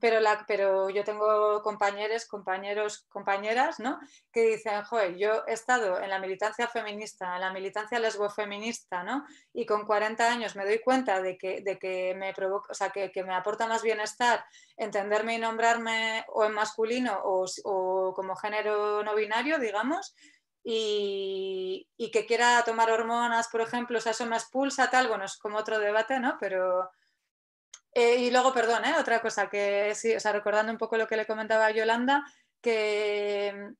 pero, la, pero yo tengo compañeros, compañeros, compañeras, ¿no? Que dicen, joder, yo he estado en la militancia feminista, en la militancia lesbofeminista, ¿no? Y con 40 años me doy cuenta de que, de que me provoca, o sea, que, me aporta más bienestar entenderme y nombrarme o en masculino o, o como género no binario, digamos, y, que quiera tomar hormonas, por ejemplo, o sea, eso me expulsa, tal, bueno, es como otro debate, ¿no? Pero... Eh, y luego, perdón, ¿eh? otra cosa que sí, o sea, recordando un poco lo que le comentaba a Yolanda, que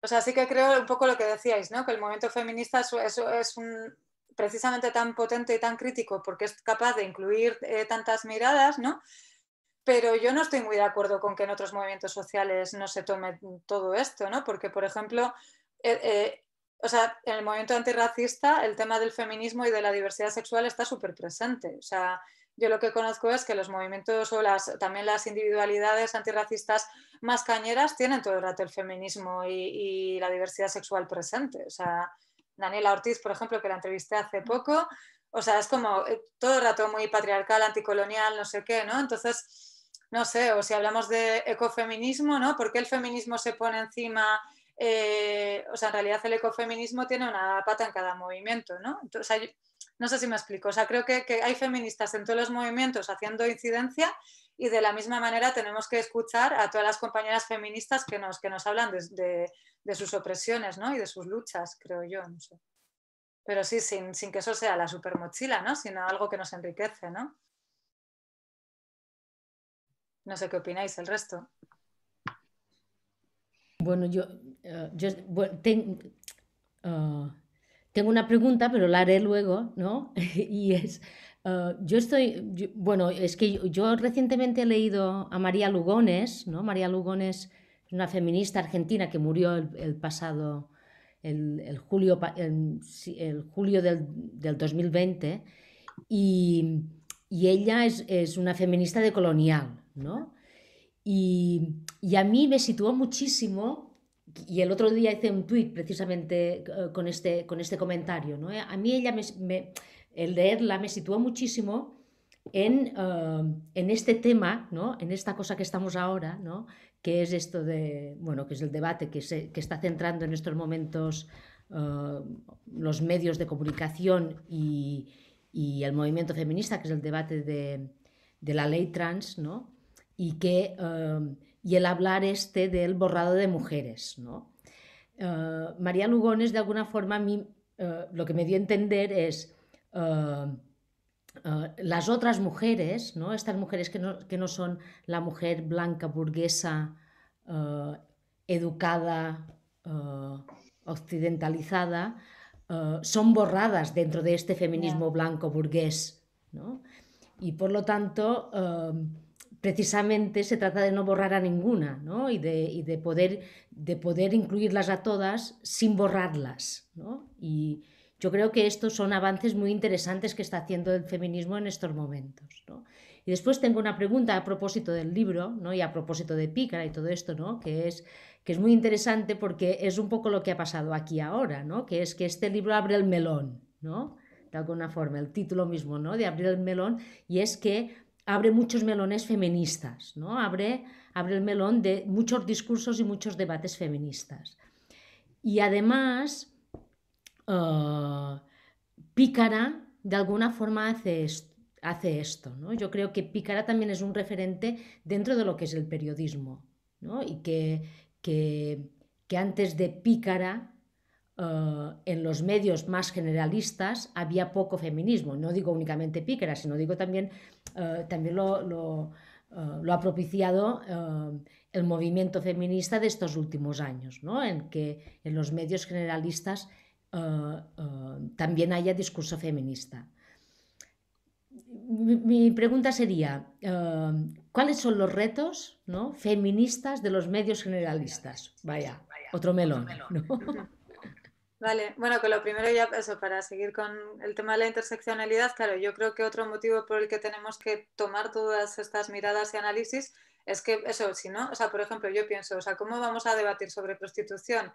o sea, sí que creo un poco lo que decíais, ¿no? Que el movimiento feminista es, es, precisamente tan potente y tan crítico porque es capaz de incluir eh, tantas miradas, ¿no? Pero yo no estoy muy de acuerdo con que en otros movimientos sociales no se tome todo esto, ¿no? Porque, por ejemplo, eh, eh, o sea, en el movimiento antirracista el tema del feminismo y de la diversidad sexual está súper presente. O sea, yo lo que conozco es que los movimientos o las, también las individualidades antirracistas más cañeras tienen todo el rato el feminismo y, la diversidad sexual presente. O sea, Daniela Ortiz, por ejemplo, que la entrevisté hace mm. poco, o sea, es como eh, todo el rato muy patriarcal, anticolonial, no sé qué, ¿no? Entonces, no sé, o si hablamos de ecofeminismo, ¿no? ¿Por qué el feminismo se pone encima? Eh, o sea, en realidad el ecofeminismo tiene una pata en cada movimiento, ¿no? Entonces, no sé si me explico, o sea, creo que, hay feministas en todos los movimientos haciendo incidencia y de la misma manera tenemos que escuchar a todas las compañeras feministas que nos, que nos hablan de, sus opresiones ¿no? y de sus luchas, creo yo. No sé. Pero sí, sin, sin, que eso sea la supermochila, ¿no? sino algo que nos enriquece. ¿no? No sé qué opináis el resto. Bueno, yo, eh, eh, tengo una pregunta, pero la haré luego, ¿no? y es, eh, yo estoy, bueno, es que yo, recientemente he leído a María Lugones, ¿no? María Lugones es una feminista argentina que murió el, pasado, el, julio, julio del, 2020, y, ella es, es una feminista decolonial, ¿no? Y, a mí me situó muchísimo y el otro día hice un tweet precisamente eh, con este, con este comentario. ¿no? Eh, a mí ella, me, el leerla, me situó muchísimo en, eh, este tema, en esta cosa que estamos ahora, que es esto de, bueno, que es el debate que, está centrando en estos momentos los medios de comunicación y, y, el movimiento feminista, que es el debate de, de la ley trans, ¿no? y, que, em, y el hablar este del borrado de mujeres. ¿no? Eh, María Lugones, de alguna forma, a mí eh, lo que me dio a entender es em, eh, las otras mujeres, ¿no? estas mujeres que no, son la mujer blanca, burguesa, educada, occidentalizada, son borradas dentro de este feminismo blanco burgués. Y por lo tanto, em, precisamente se trata de no borrar a ninguna y, de, poder, de, poder, incluirlas a todas sin borrarlas. Y yo creo que estos son avances muy interesantes que está haciendo el feminismo en estos momentos. Y después tengo una pregunta a propósito del libro ¿no? y a propósito de Pícara y todo esto, ¿no? que, es, que es muy interesante porque es un poco lo que ha pasado aquí ahora, ¿no? que es que este libro abre el melón. ¿no? de alguna forma, el título mismo, ¿no? De abrir el melón, y es que abre muchos melones feministas, ¿no? Abre, abre el melón de muchos discursos y muchos debates feministas. Y además, eh, Pícara de alguna forma hace, esto, Yo creo que Pícara también es un referente dentro de lo que es el periodismo, Y que, que antes de Pícara eh, en los medios más generalistas había poco feminismo. No digo únicamente Pícara, sino digo también, eh, también eh, lo, ha propiciado el movimiento feminista de estos últimos años, en que en los medios generalistas también haya discurso feminista. Mi, pregunta sería, ¿cuáles son los retos feministas de los medios generalistas? Vaya, otro melón. ¿no? Vale, bueno, con lo primero ya, eso, para seguir con el tema de la interseccionalidad, claro, yo creo que otro motivo por el que tenemos que tomar todas estas miradas y análisis es que, eso, si no, o sea, por ejemplo, yo pienso, o sea, ¿cómo vamos a debatir sobre prostitución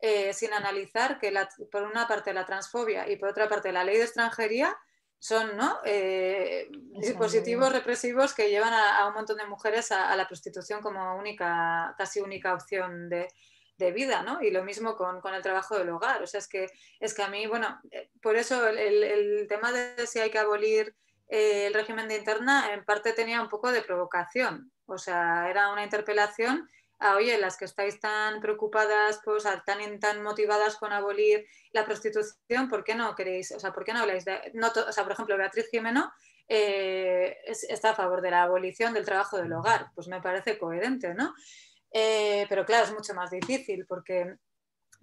eh, sin analizar que por una parte la transfobia y por otra parte la ley de extranjería son ¿no? Eh, dispositivos represivos que llevan a, un montón de mujeres a, la prostitución como única, casi única opción de, de vida, ¿no? Y lo mismo con, el trabajo del hogar. O sea, es que, es que a mí, bueno, eh, por eso el, tema de si hay que abolir eh, el régimen de interna en parte tenía un poco de provocación. O sea, era una interpelación a, oye, las que estáis tan preocupadas, pues, tan, tan motivadas con abolir la prostitución, ¿por qué no queréis, o sea, por qué no habláis de, no o sea, por ejemplo, Beatriz Jimeno eh, está a favor de la abolición del trabajo del hogar, pues me parece coherente, ¿no? Eh, pero claro, es mucho más difícil porque,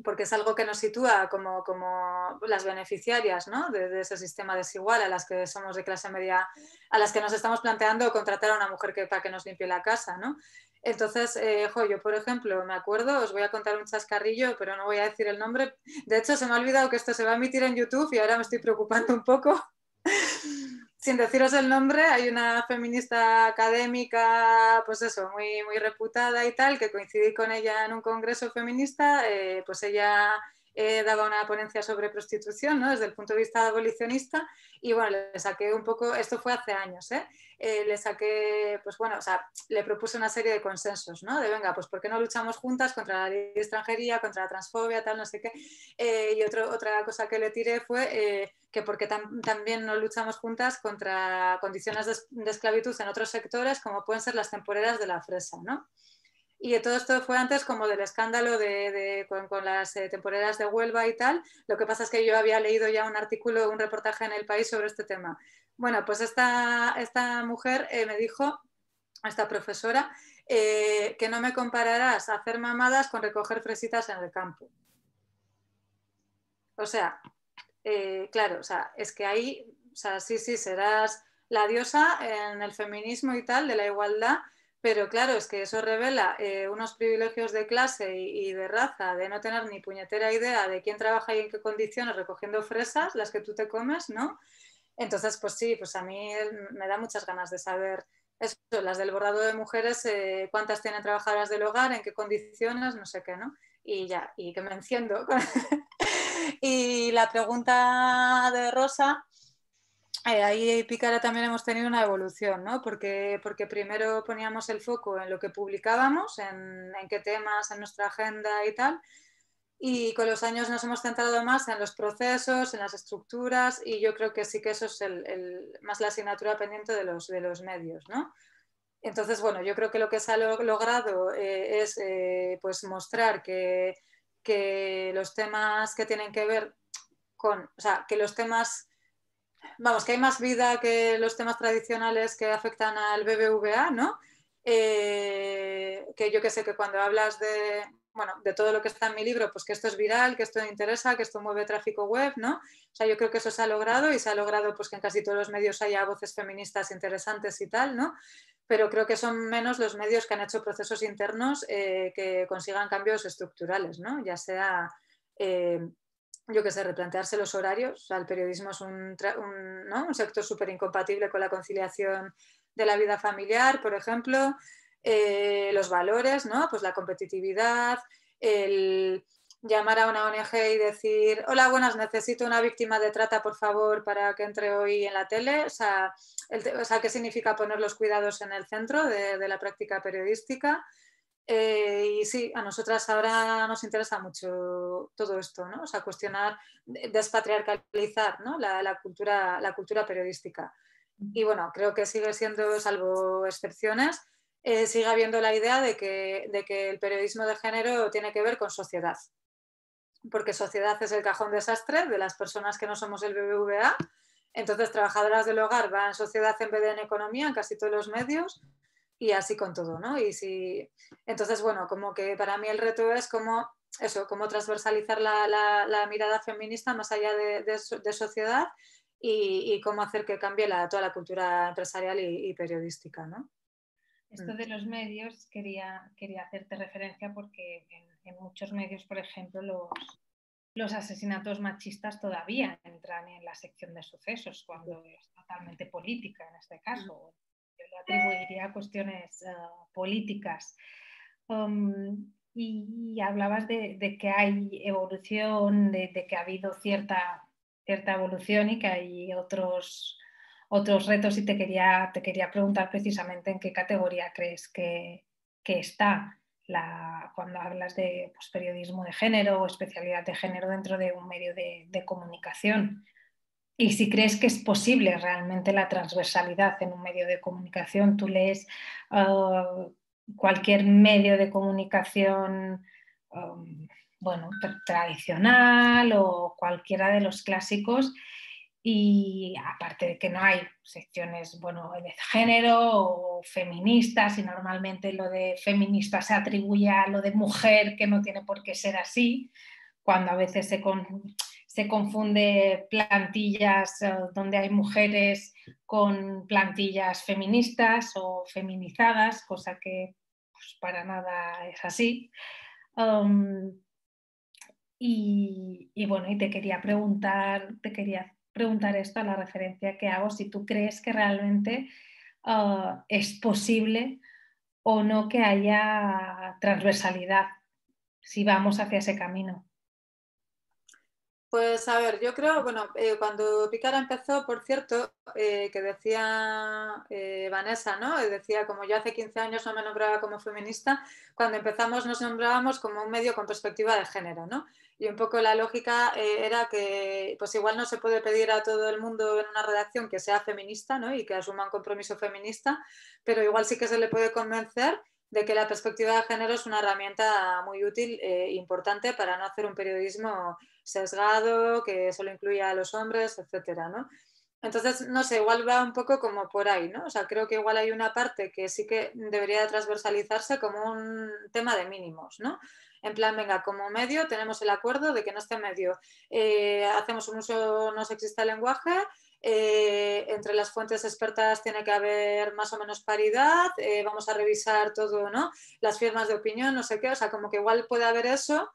porque es algo que nos sitúa como, como las beneficiarias ¿no? de, ese sistema desigual a las que somos de clase media, a las que nos estamos planteando contratar a una mujer que, para que nos limpie la casa. ¿no? Entonces, eh, yo por ejemplo, me acuerdo, os voy a contar un chascarrillo, pero no voy a decir el nombre. De hecho, se me ha olvidado que esto se va a emitir en YouTube y ahora me estoy preocupando un poco sin deciros el nombre, hay una feminista académica, pues eso, muy, muy reputada y tal, que coincidí con ella en un congreso feminista, eh, pues ella eh, daba una ponencia sobre prostitución, ¿no? Desde el punto de vista abolicionista, y bueno, le saqué un poco, esto fue hace años, ¿eh? ¿eh? le saqué, pues bueno, o sea, le propuse una serie de consensos, ¿no? De venga, pues ¿por qué no luchamos juntas contra la extranjería, contra la transfobia, tal, no sé qué? y otro, otra cosa que le tiré fue que porque también no luchamos juntas contra condiciones de, esclavitud en otros sectores, como pueden ser las temporeras de la fresa, ¿no? Y todo esto fue antes como del escándalo con, las eh, temporeras de Huelva y tal. Lo que pasa es que yo había leído ya un artículo, un reportaje en El País sobre este tema. Bueno, pues esta, mujer eh, me dijo, esta profesora, eh, que no me compararás hacer mamadas con recoger fresitas en el campo. O sea, eh, claro, o sea, es que ahí, o sea, sí, sí, serás la diosa en el feminismo y tal, de la igualdad, pero claro, es que eso revela eh, unos privilegios de clase y, de raza, de no tener ni puñetera idea de quién trabaja y en qué condiciones recogiendo fresas, las que tú te comes, ¿no? Entonces, pues sí, pues a mí me da muchas ganas de saber eso, las del bordado de mujeres, eh, cuántas tienen trabajadoras del hogar, en qué condiciones, no sé qué, ¿no? Y ya, y que me enciendo y la pregunta de Rosa, eh, ahí Pícara también hemos tenido una evolución, ¿no? Porque, porque primero poníamos el foco en lo que publicábamos, en, en qué temas, en nuestra agenda y tal. Y con los años nos hemos centrado más en los procesos, en las estructuras, y yo creo que sí que eso es el, más la asignatura pendiente de los, de los medios, ¿no? Entonces, bueno, yo creo que lo que se ha logrado eh, es eh, pues mostrar que que los temas que tienen que ver con, o sea, que los temas, vamos, que hay más vida que los temas tradicionales que afectan al BBVA, ¿no? Eh, que yo que sé, que cuando hablas de, bueno, de todo lo que está en mi libro, pues que esto es viral, que esto interesa, que esto mueve tráfico web, ¿no? O sea, yo creo que eso se ha logrado y se ha logrado pues que en casi todos los medios haya voces feministas interesantes y tal, ¿no? pero creo que son menos los medios que han hecho procesos internos eh, que consigan cambios estructurales, ¿no? ya sea, eh, yo qué sé, replantearse los horarios. el periodismo es un, sector súper incompatible con la conciliación de la vida familiar, por ejemplo, eh, los valores, ¿no? pues la competitividad, el, llamar a una ONG y decir, hola, buenas, necesito una víctima de trata, por favor, para que entre hoy en la tele. O sea, ¿qué significa poner los cuidados en el centro de, la práctica periodística? Eh, y sí, a nosotras ahora nos interesa mucho todo esto, ¿no? O sea, cuestionar, despatriarcalizar la, cultura, periodística. Y bueno, creo que sigue siendo, salvo excepciones, eh, sigue habiendo la idea de que, el periodismo de género tiene que ver con sociedad, porque sociedad es el cajón desastre de las personas que no somos el BBVA. Entonces, trabajadoras del hogar van sociedad en vez de en economía, en casi todos los medios, y así con todo, ¿no? Y si... Entonces, bueno, como que para mí el reto es cómo, eso, transversalizar la, la, mirada feminista más allá de, sociedad y, y, cómo hacer que cambie la, toda la cultura empresarial y, periodística, ¿no? Esto de mm. los medios quería, quería hacerte referencia porque en muchos medios, por ejemplo, los, asesinatos machistas todavía entran en la sección de sucesos, cuando es totalmente política en este mm. caso. Yo lo atribuiría a cuestiones eh, políticas. Um, y, hablabas de, que hay evolución, de, que ha habido cierta, cierta evolución y que hay otros, otros retos y te quería, te quería preguntar precisamente en qué categoría crees que está cuando hablas de pues, periodismo de género o especialidad de género dentro de un medio de, comunicación. Y si crees que es posible realmente la transversalidad en un medio de comunicación, tú lees uh, cualquier medio de comunicación um, tradicional o cualquiera de los clásicos y aparte de que no hay secciones bueno, de género o feministas, y normalmente lo de feminista se atribuye a lo de mujer, que no tiene por qué ser así, cuando a veces se, confunde plantillas eh, donde hay mujeres con plantillas feministas o feminizadas, cosa que pues, para nada es así. Um, y, y, bueno, y te quería preguntar, te quería preguntar esto a la referencia que hago, si tú crees que realmente ah, es posible o no que haya transversalidad, si vamos hacia ese camino. Pues a ver, yo creo, bueno, eh, cuando Picara empezó, por cierto, eh, que decía eh, Vanessa, ¿no? Decía, como yo hace 15 años no me nombraba como feminista, cuando empezamos nos nombrábamos como un medio con perspectiva de género, ¿no? Y un poco la lógica era que, pues igual no se puede pedir a todo el mundo en una redacción que sea feminista, ¿no? Y que asuma un compromiso feminista, pero igual sí que se le puede convencer de que la perspectiva de género es una herramienta muy útil e importante para no hacer un periodismo sesgado, que solo incluya a los hombres, etcétera, ¿no? Entonces, no sé, igual va un poco como por ahí, ¿no? O sea, creo que igual hay una parte que sí que debería transversalizarse como un tema de mínimos, ¿no? En plan, venga, como medio tenemos el acuerdo de que en este medio eh, hacemos un uso no sexista el lenguaje, eh, entre las fuentes expertas tiene que haber más o menos paridad, eh, vamos a revisar todo, ¿no? Las firmas de opinión, no sé qué, o sea, como que igual puede haber eso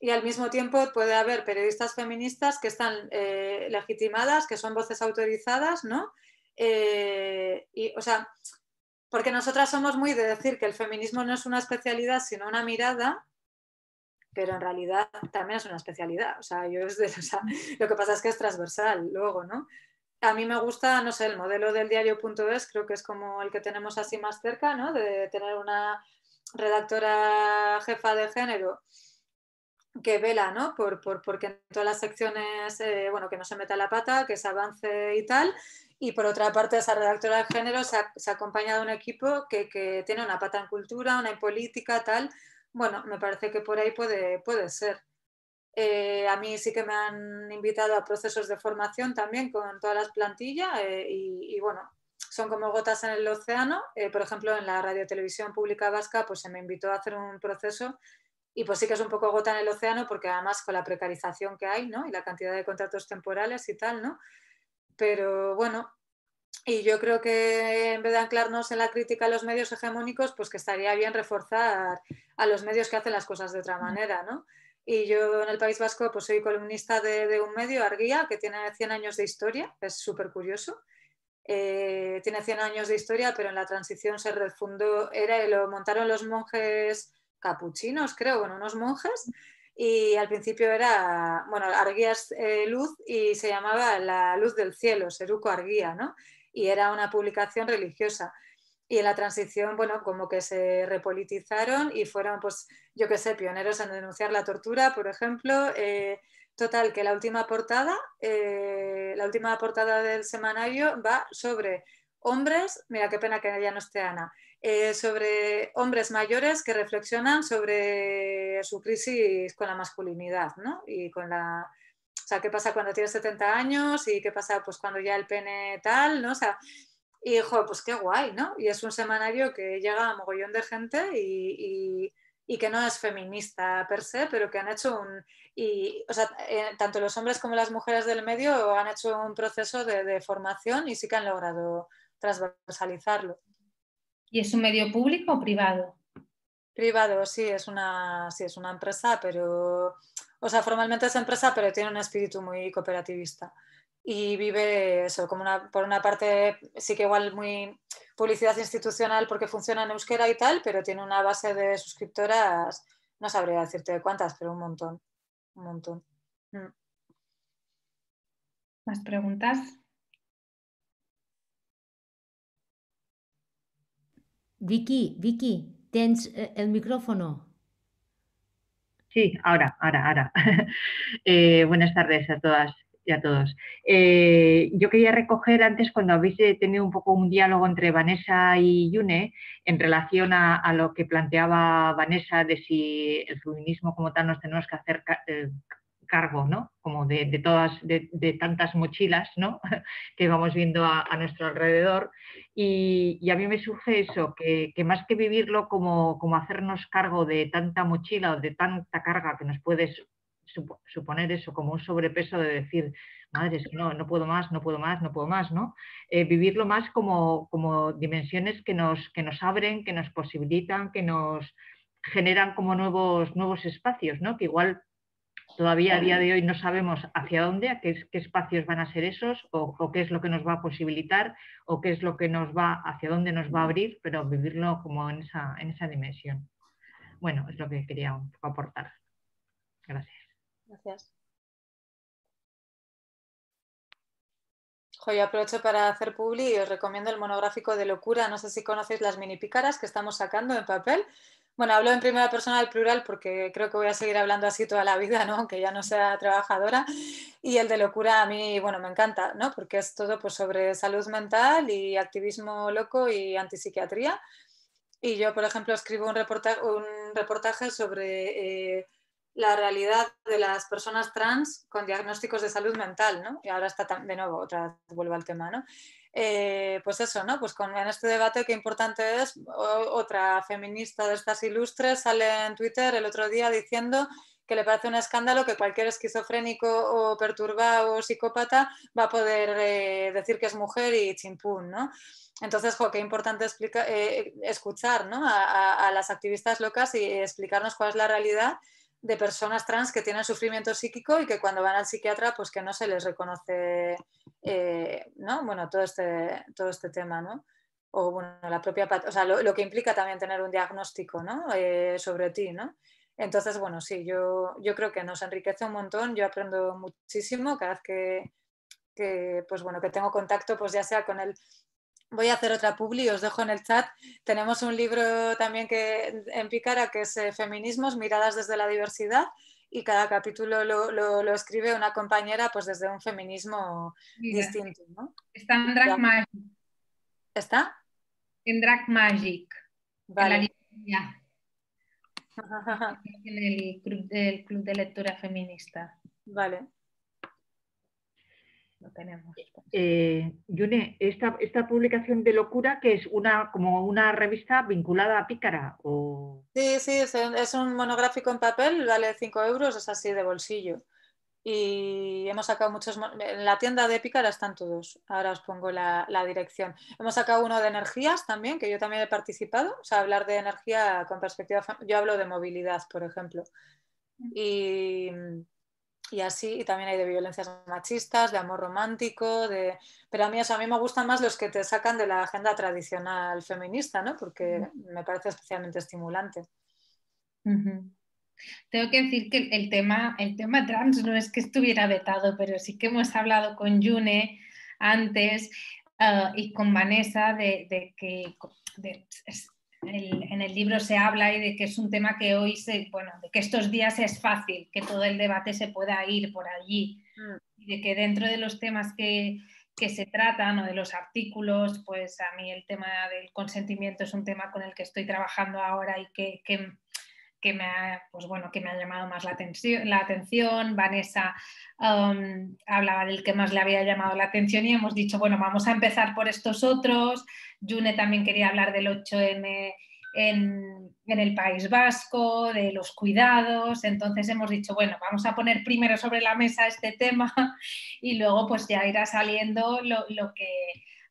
y al mismo tiempo puede haber periodistas feministas que están eh, legitimadas, que son voces autorizadas, ¿no? y, o sea, porque nosotras somos muy de decir que el feminismo no es una especialidad, sino una mirada, pero en realidad también es una especialidad. O sea, yo es de, o sea, lo que pasa es que es transversal luego, ¿no? a mí me gusta, no sé, el modelo del diario.es, creo que es como el que tenemos así más cerca, ¿no? De tener una redactora jefa de género que vela, ¿no? Por, por porque en todas las secciones, eh, bueno, que no se meta la pata, que se avance y tal. Y por otra parte, esa redactora de género se, ha, acompañado acompaña de un equipo que, que, tiene una pata en cultura, una en política, tal. Bueno, me parece que por ahí puede, puede ser. Eh, a mí sí que me han invitado a procesos de formación también con todas las plantillas eh, y, bueno, son como gotas en el océano. Eh, por ejemplo, en la radio televisión Pública Vasca pues se me invitó a hacer un proceso y pues sí que es un poco gota en el océano porque además con la precarización que hay ¿no? y la cantidad de contratos temporales y tal, ¿no? Pero bueno, y yo creo que en vez de anclarnos en la crítica a los medios hegemónicos, pues que estaría bien reforzar a los medios que hacen las cosas de otra manera, ¿no? Y yo en el País Vasco pues soy columnista de, un medio, Arguía, que tiene 100 años de historia, es súper curioso. Eh, tiene 100 años de historia, pero en la transición se refundó, era, lo montaron los monjes capuchinos, creo, bueno, unos monjes, y al principio era, bueno, Arguías eh, Luz y se llamaba La Luz del Cielo, Seruco Arguía, ¿no? Y era una publicación religiosa y en la transición, bueno, como que se repolitizaron y fueron, pues, yo qué sé, pioneros en denunciar la tortura, por ejemplo. Eh, total, que la última portada, eh, la última portada del semanario va sobre hombres, mira qué pena que ella no esté Ana, eh, sobre hombres mayores que reflexionan sobre su crisis con la masculinidad, ¿no? Y con la, o sea, qué pasa cuando tienes 70 años y qué pasa pues cuando ya el pene tal, ¿no? O sea, y, dijo, pues qué guay, ¿no? Y es un semanario que llega a mogollón de gente y, que no es feminista per se, pero que han hecho un... o sea, eh, tanto los hombres como las mujeres del medio han hecho un proceso de, formación y sí que han logrado transversalizarlo. ¿Y es un medio público o privado? Privado, sí, es una, sí, es una empresa, pero... O sea, formalmente es empresa, pero tiene un espíritu muy cooperativista y vive eso, como una, por una parte sí que igual muy publicidad institucional porque funciona en euskera y tal, pero tiene una base de suscriptoras, no sabría decirte de cuántas, pero un montón, un montón. Mm. ¿Más preguntas? Vicky, Vicky, tens eh, el micrófono. Sí, ahora, ahora, ahora. Eh, buenas tardes a todas y a todos. Eh, yo quería recoger antes cuando habéis eh, tenido un poco un diálogo entre Vanessa y Yune en relación a, lo que planteaba Vanessa de si el feminismo como tal nos tenemos que hacer eh, cargo, ¿no? Como de, todas, de, tantas mochilas, ¿no? que vamos viendo a, nuestro alrededor. Y, a mí me surge eso, que, que más que vivirlo como, como, hacernos cargo de tanta mochila o de tanta carga que nos puedes suponer eso, como un sobrepeso de decir, madre, no, no puedo más, no puedo más, no puedo más, ¿no? Eh, vivirlo más como, como dimensiones que nos, que nos abren, que nos posibilitan, que nos generan como nuevos, nuevos espacios, ¿no? Que igual todavía a día de hoy no sabemos hacia dónde, a qué, qué, espacios van a ser esos, o, qué es lo que nos va a posibilitar, o qué es lo que nos va, hacia dónde nos va a abrir, pero vivirlo como en esa, en esa dimensión. Bueno, es lo que quería aportar. Gracias. Gracias. Yo aprovecho para hacer publi y os recomiendo el monográfico de locura. No sé si conocéis las mini pícaras que estamos sacando en papel. Bueno, hablo en primera persona del plural porque creo que voy a seguir hablando así toda la vida, ¿no? aunque ya no sea trabajadora. Y el de locura a mí, bueno, me encanta, ¿no? porque es todo pues, sobre salud mental y activismo loco y antipsiquiatría. Y yo, por ejemplo, escribo un reportaje, un reportaje sobre eh, la realidad de las personas trans con diagnósticos de salud mental, ¿no? Y ahora está de nuevo, otra vuelvo al tema, ¿no? Eh, pues eso, ¿no? Pues con, en este debate qué importante es, otra feminista de estas ilustres sale en Twitter el otro día diciendo que le parece un escándalo que cualquier esquizofrénico o perturbado o psicópata va a poder eh, decir que es mujer y chimpún, ¿no? Entonces, qué importante eh, escuchar a, las activistas locas y explicarnos cuál es la realidad de personas trans que tienen sufrimiento psíquico y que cuando van al psiquiatra pues que no se les reconoce eh, ¿no? bueno, todo, este, todo este tema. ¿no? O bueno, la propia, o sea, lo, que implica también tener un diagnóstico ¿no? Eh, sobre ti. ¿no? Entonces, bueno, sí, yo, yo creo que nos enriquece un montón, yo aprendo muchísimo cada vez que, que, pues bueno, que tengo contacto, pues ya sea con el voy a hacer otra publi, os dejo en el chat. Tenemos un libro también que, en Picara que es eh, Feminismos, miradas desde la diversidad, y cada capítulo lo, escribe una compañera pues desde un feminismo distinto. Está en Drag Magic. ¿Está? En Drag Magic. Vale. En, en el, club, el club de lectura feminista. Vale tenemos. Eh, Yune, esta, publicación de Locura, que es una como una revista vinculada a Pícara. O... Sí, sí, es, un monográfico en papel, vale 5 euros, es así de bolsillo. Y hemos sacado muchos. En la tienda de Pícara están todos. Ahora os pongo la, la dirección. Hemos sacado uno de energías también, que yo también he participado. O sea, hablar de energía con perspectiva. Yo hablo de movilidad, por ejemplo. Mm. Y y así, y también hay de violencias machistas, de amor romántico, de... pero a mí, a mí me gustan más los que te sacan de la agenda tradicional feminista, ¿no? porque me parece especialmente estimulante. Tengo que decir que el tema, el tema trans no es que estuviera vetado, pero sí que hemos hablado con Yune antes ah, y con Vanessa de, que en el libro se habla de que es un tema que hoy, se, bueno, de que estos días es fácil, que todo el debate se pueda ir por allí, mm. y de que dentro de los temas que, se tratan o de los artículos, pues a mí el tema del consentimiento es un tema con el que estoy trabajando ahora y que que me ha, pues bueno, que me ha llamado más la atención. La atención. Vanessa hablaba del que más le había llamado la atención y hemos dicho, bueno, vamos a empezar por estos otros. June también quería hablar del 8M en, el País Vasco, de los cuidados. Entonces hemos dicho, bueno, vamos a poner primero sobre la mesa este tema y luego pues ya irá saliendo lo, que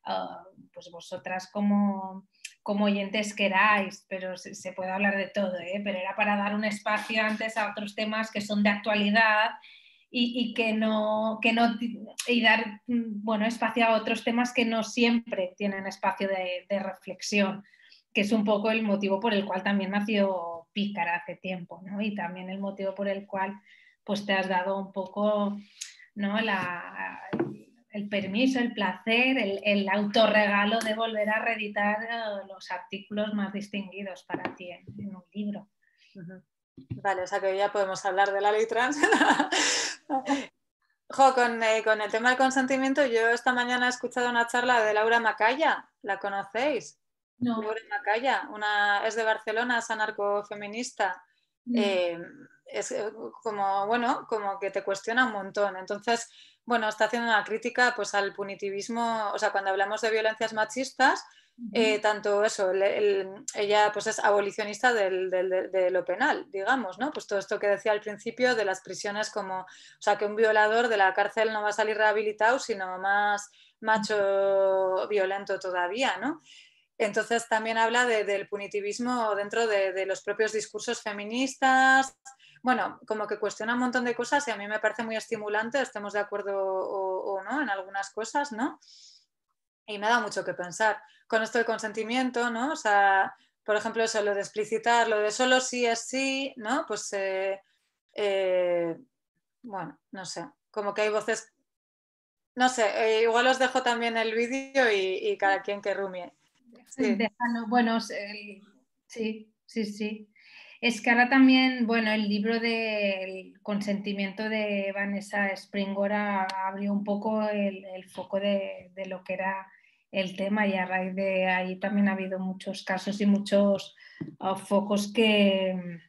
ah, pues vosotras como como oyentes queráis, pero se, puede hablar de todo, ¿eh? pero era para dar un espacio antes a otros temas que son de actualidad y, que no, que no y dar mm, bueno, espacio a otros temas que no siempre tienen espacio de, reflexión, que es un poco el motivo por el cual también nació Pícara hace tiempo, ¿no? Y también el motivo por el cual pues te has dado un poco ¿no? La, el permiso, el placer, el, el, autorregalo de volver a reeditar eh, los artículos más distinguidos para ti en, un libro. Vale, o sea que ya podemos hablar de la ley trans. jo, con, eh, con, el tema del consentimiento, yo esta mañana he escuchado una charla de Laura Macaya, ¿la conocéis? No. Laura Macaya, una, es de Barcelona, es anarcofeminista. Mm. Eh, es como, bueno, como que te cuestiona un montón. Entonces, bueno, está haciendo una crítica pues al punitivismo, o sea, cuando hablamos de violencias machistas, eh, tanto eso, ella pues es abolicionista del, del, de lo penal, digamos, ¿no? Pues todo esto que decía al principio de las prisiones como, o sea, que un violador de la cárcel no va a salir rehabilitado, sino más macho violento todavía, ¿no? Entonces también habla del punitivismo dentro de, de los propios discursos feministas, bueno, como que cuestiona un montón de cosas y a mí me parece muy estimulante, estemos de acuerdo o, no en algunas cosas, ¿no? Y me da mucho que pensar con esto de consentimiento, ¿no? O sea, por ejemplo, eso, lo de explicitar, lo de solo sí es sí, ¿no? Pues, eh, eh, bueno, no sé, como que hay voces, no sé, eh, igual os dejo también el vídeo y, cada quien que rumie. Sí. bueno, sí, sí, sí. Es que ahora también, bueno, el libro del consentimiento de Vanessa Springora abrió un poco el, foco de, lo que era el tema y a raíz de ahí también ha habido muchos casos y muchos ah, focos que,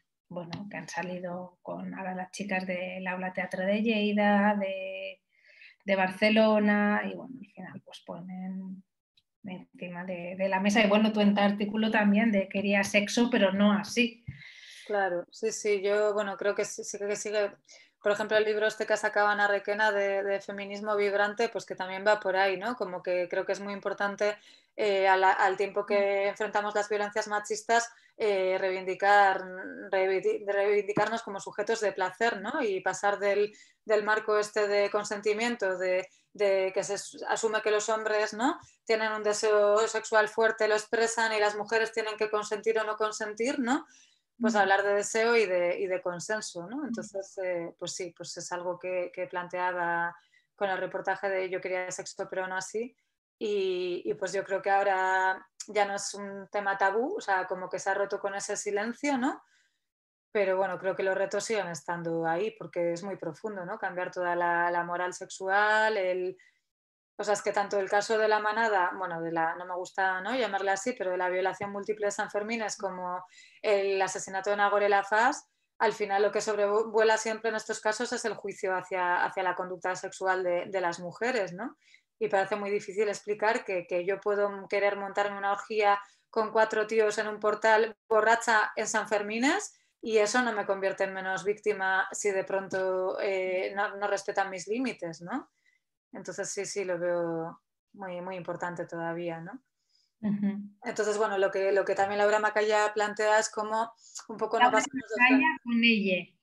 que han salido con ahora las chicas del aula teatro de Lleida, de, de Barcelona y bueno, al final pues ponen encima de, de, la mesa. Y bueno, tú en tu artículo también de quería sexo, pero no así. Claro, sí, sí, yo bueno, creo que sí, que sigue. Por ejemplo, el libro este que sacado Ana Requena de, feminismo vibrante, pues que también va por ahí, ¿no? Como que creo que es muy importante eh, al, tiempo que mm. enfrentamos las violencias machistas, eh, reivindicar, reivindicarnos como sujetos de placer, ¿no? Y pasar del, marco este de consentimiento, de, de, que se asume que los hombres ¿no? tienen un deseo sexual fuerte, lo expresan y las mujeres tienen que consentir o no consentir, ¿no? pues hablar de deseo y de, consenso, ¿no? Entonces, eh, pues sí, pues es algo que, planteaba con el reportaje de Yo quería sexo pero no así y, y, pues yo creo que ahora ya no es un tema tabú, o sea, como que se ha roto con ese silencio, ¿no? Pero bueno, creo que los retos siguen estando ahí porque es muy profundo, ¿no? Cambiar toda la moral sexual, el o sea, es que tanto el caso de la manada, bueno, de la, no me gusta llamarla así, pero de la violación múltiple de San Fermín como el asesinato de Nagorela Faz, al final lo que sobrevuela siempre en estos casos es el juicio hacia, la conducta sexual de, de, las mujeres, ¿no? Y parece muy difícil explicar que, que yo puedo querer montarme una orgía con cuatro tíos en un portal borracha en San Fermines y eso no me convierte en menos víctima si de pronto eh, no, no respetan mis límites, ¿no? Entonces sí, sí, lo veo muy, muy importante todavía, ¿no? Entonces, bueno, lo que, lo que también Laura Macaya plantea es como un poco Laura con Y.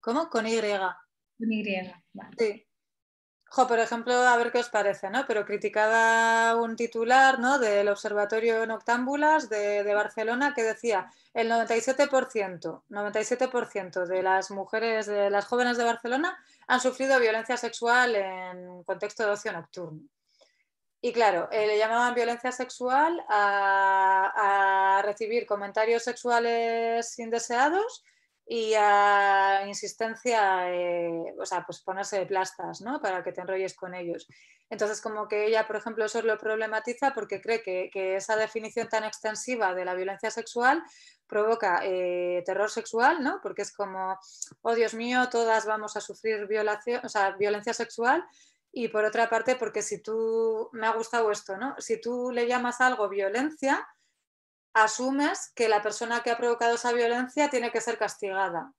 ¿Cómo? Con Y. Con Y, Sí. Jo, por ejemplo, a ver qué os parece, ¿no? Pero criticaba un titular ¿no? del Observatorio Noctámbulas de, de Barcelona que decía el 97%, 97 de las mujeres, de las jóvenes de Barcelona han sufrido violencia sexual en contexto de ocio nocturno. Y claro, eh, le llamaban violencia sexual a, recibir comentarios sexuales indeseados y a insistencia, eh, o sea, pues ponerse de plastas, Para que te enrolles con ellos. Entonces, como que ella, por ejemplo, eso lo problematiza porque cree que, que esa definición tan extensiva de la violencia sexual provoca eh, terror sexual, ¿no? Porque es como, oh Dios mío, todas vamos a sufrir violación, o sea, violencia sexual. Y por otra parte, porque si tú, me ha gustado esto, ¿no? Si tú le llamas algo violencia, asumes que la persona que ha provocado esa violencia tiene que ser castigada.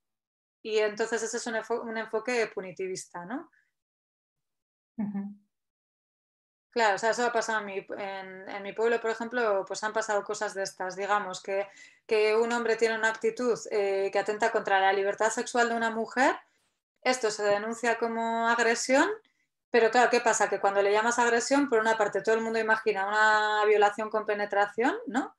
Y entonces ese es un, enfoque, punitivista, ¿no? Claro, o sea, eso ha pasado en mi, pueblo, por ejemplo, pues han pasado cosas de estas, digamos, que, que un hombre tiene una actitud eh, que atenta contra la libertad sexual de una mujer, esto se denuncia como agresión, pero claro, ¿qué pasa? Que cuando le llamas agresión, por una parte todo el mundo imagina una violación con penetración, ¿no?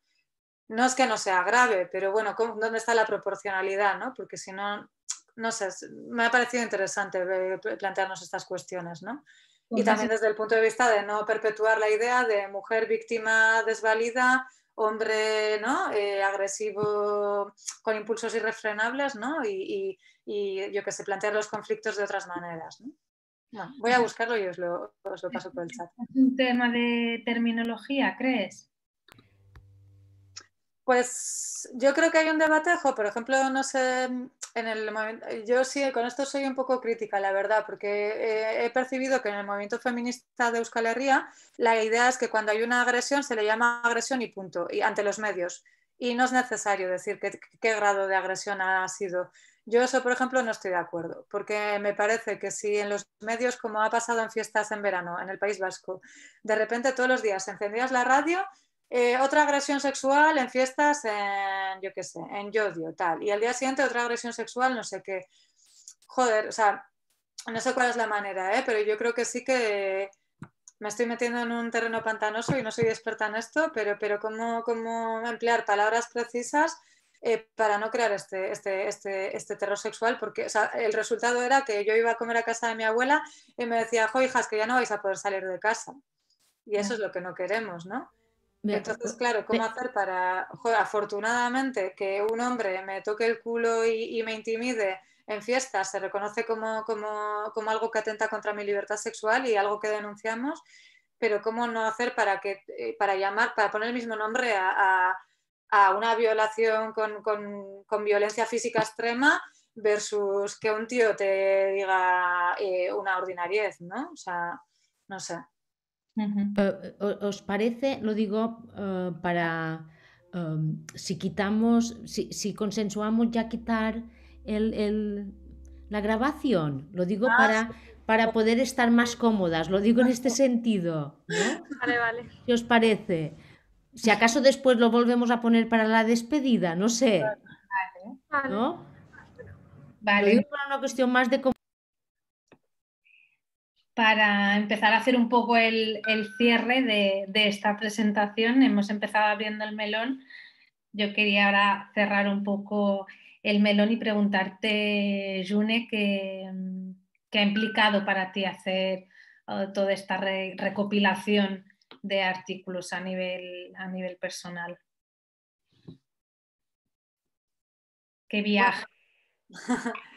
No es que no sea grave, pero bueno, ¿dónde está la proporcionalidad, no? Porque si no, no sé, me ha parecido interesante eh, plantearnos estas cuestiones, ¿no? Y también desde el punto de vista de no perpetuar la idea de mujer víctima desvalida, hombre ¿no? Eh, agresivo con impulsos irrefrenables, ¿no? Y, yo que sé, plantear los conflictos de otras maneras. ¿no? voy a buscarlo y os lo, os lo paso por el chat. ¿Es un tema de terminología, crees? Pues yo creo que hay un debatejo, por ejemplo, no sé, mm, en el yo sí, con esto soy un poco crítica, la verdad, porque eh, he percibido que en el movimiento feminista de Euskal Herria la idea es que cuando hay una agresión se le llama agresión y punto, y ante los medios. Y no es necesario decir qué, qué grado de agresión ha sido. Yo eso, por ejemplo, no estoy de acuerdo, porque me parece que si en los medios, como ha pasado en fiestas en verano en el País Vasco, de repente todos los días encendías la radio eh, otra agresión sexual en fiestas en, yo qué sé, en Yodio, tal. Y al día siguiente otra agresión sexual, no sé qué. Joder, o sea, no sé cuál es la manera, ¿eh? pero yo creo que sí que me estoy metiendo en un terreno pantanoso y no soy experta en esto, pero, pero cómo, cómo emplear palabras precisas eh, para no crear este, este, este, este terror sexual, porque el resultado era que yo iba a comer a casa de mi abuela y me decía, jo, hijas, que ya no vais a poder salir de casa. Y eso mm. es lo que no queremos, ¿no? Entonces, claro, ¿cómo hacer para, afortunadamente, que un hombre me toque el culo y, me intimide en fiestas, se reconoce como, como, como, algo que atenta contra mi libertad sexual y algo que denunciamos, pero cómo no hacer para, que, eh, para llamar, para poner el mismo nombre a, a, una violación con, con, con, violencia física extrema versus que un tío te diga eh, una ordinariez, ¿no? O sea, no sé. Eh, ¿Os parece, lo digo, eh, para em, si quitamos, si, si, consensuamos ya quitar el, el, la grabación? Lo digo ah, para, para poder estar más cómodas, lo digo en este sentido. ¿Qué os parece? Si acaso después lo volvemos a poner para la despedida, no sé. Vale. ¿No? Vale. cuestión más de para empezar a hacer un poco el, cierre de, esta presentación. Hemos empezado abriendo el melón. Yo quería ahora cerrar un poco el melón y preguntarte, June, mm, qué, ha implicado para ti hacer eh, toda esta recopilación de artículos a nivel, a nivel personal. Qué pues viaje.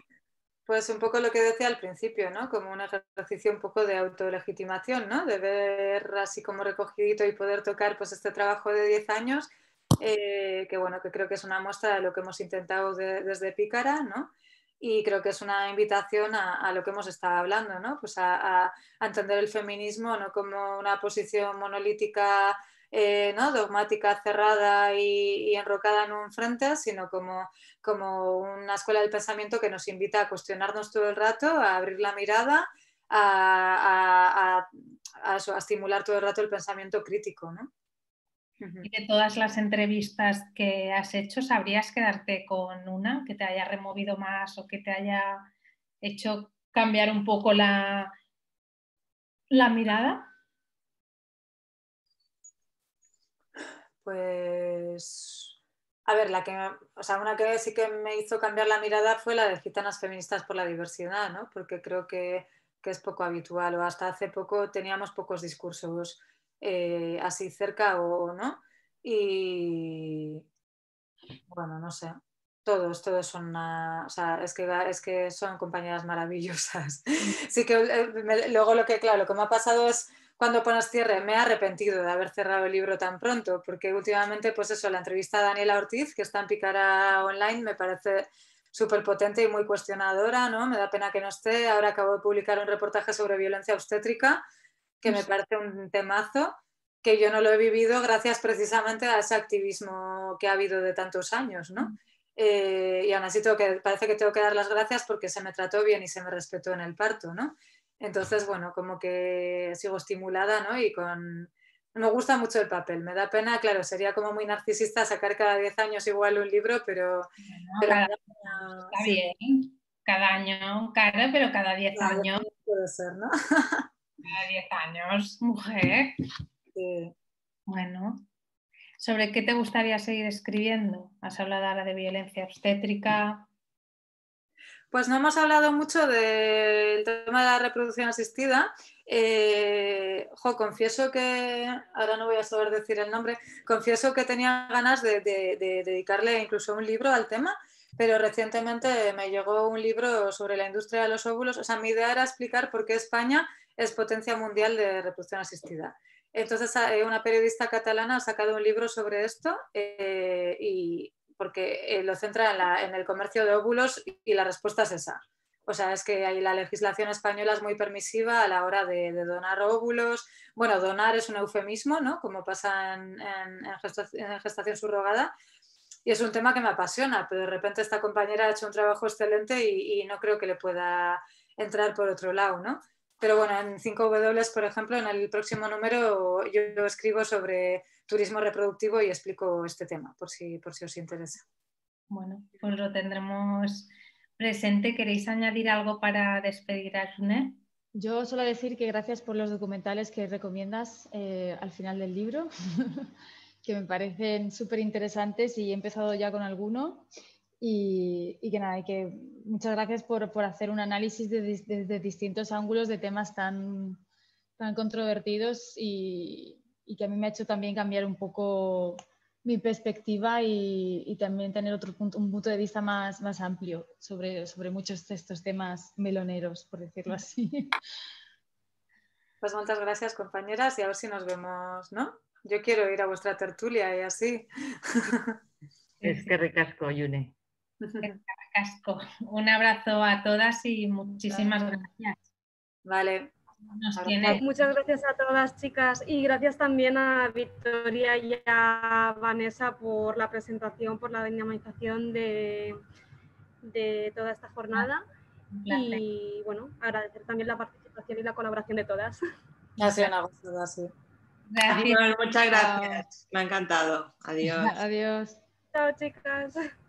Pues un poco lo que decía al principio, ¿no? Como un ejercicio un poco de autolegitimación, ¿no? De ver así como recogidito y poder tocar pues este trabajo de 10 años, eh, que bueno, que creo que es una muestra de lo que hemos intentado desde Pícara, ¿no? Y creo que es una invitación a, lo que hemos estado hablando, ¿no? Pues a, a, entender el feminismo no como una posición monolítica eh, ¿no? dogmática, cerrada y, enrocada en un frente, sino como, una escuela del pensamiento que nos invita a cuestionarnos todo el rato, a abrir la mirada, a, estimular todo el rato el pensamiento crítico. ¿Y de todas las entrevistas que has hecho, sabrías quedarte con una que te haya removido más o que te haya hecho cambiar un poco la, la mirada? Pues, a ver, la que, una que sí que me hizo cambiar la mirada fue la de Gitanas Feministas por la Diversidad, ¿no? Porque creo que, es poco habitual o hasta hace poco teníamos pocos discursos eh, así cerca o no. Y, bueno, no sé, todos, todos son o sea, es que, son compañeras maravillosas. sí que eh, luego lo que, claro, lo que me ha pasado es cuando pones cierre, me he arrepentido de haber cerrado el libro tan pronto, porque últimamente, pues eso, la entrevista a Daniela Ortiz, que está en Picara Online, me parece súper potente y muy cuestionadora, ¿no? Me da pena que no esté. Ahora acabo de publicar un reportaje sobre violencia obstétrica, que me parece un temazo, que yo no lo he vivido gracias precisamente a ese activismo que ha habido de tantos años, ¿no? Eh, y aún así tengo que, parece que tengo que dar las gracias porque se me trató bien y se me respetó en el parto, ¿no? Entonces, bueno, como que sigo estimulada, ¿no? Y con... Me gusta mucho el papel, me da pena, claro, sería como muy narcisista sacar cada 10 años igual un libro, pero... cada... Año, está bien, cada año, claro, pero cada 10 años. Puede ser, ¿no? cada 10 años, mujer. Bueno, ¿sobre qué te gustaría seguir escribiendo? Has hablado ahora de violencia obstétrica, pues no hemos hablado mucho del tema de la reproducción asistida. Eh, confieso que, ahora no voy a saber decir el nombre, confieso que tenía ganas de, dedicarle incluso un libro al tema, pero recientemente me llegó un libro sobre la industria de los óvulos. O sea, mi idea era explicar por qué España es potencia mundial de reproducción asistida. Entonces, eh, una periodista catalana ha sacado un libro sobre esto eh, y porque eh, lo centra en, el comercio de óvulos y, la respuesta es esa. O sea, es que ahí la legislación española es muy permisiva a la hora de, donar óvulos. Bueno, donar es un eufemismo, ¿no? Como pasa en, en, gestación subrogada, y es un tema que me apasiona, pero de repente esta compañera ha hecho un trabajo excelente y, y no creo que le pueda entrar por otro lado, ¿no? Pero bueno, en 5W, por ejemplo, en el próximo número yo escribo sobre turismo reproductivo y explico este tema por si, por si os interesa. Bueno, pues lo tendremos presente. ¿Queréis añadir algo para despedir a Arne? Yo solo decir que gracias por los documentales que recomiendas eh, al final del libro, que me parecen súper interesantes y he empezado ya con alguno. Y, y que nada, que muchas gracias por, por hacer un análisis desde de, de distintos ángulos de temas tan, tan controvertidos y, y que a mí me ha hecho también cambiar un poco mi perspectiva y, también tener otro punto, un punto de vista más, más amplio sobre, sobre muchos de estos temas meloneros, por decirlo así. Pues muchas gracias, compañeras, y a ver si nos vemos, ¿no? Yo quiero ir a vuestra tertulia y así. Es que recasco Yune. recasco Un abrazo a todas y muchísimas gracias. Vale. Muchas gracias a todas, chicas, y gracias también a Victoria y a Vanessa por la presentación, por la dinamización de, de toda esta jornada. Y bueno, agradecer también la participación y la colaboración de todas. Ha sido Gracias. muchas gracias. Me ha encantado. Adiós. Adiós. Chao, chicas.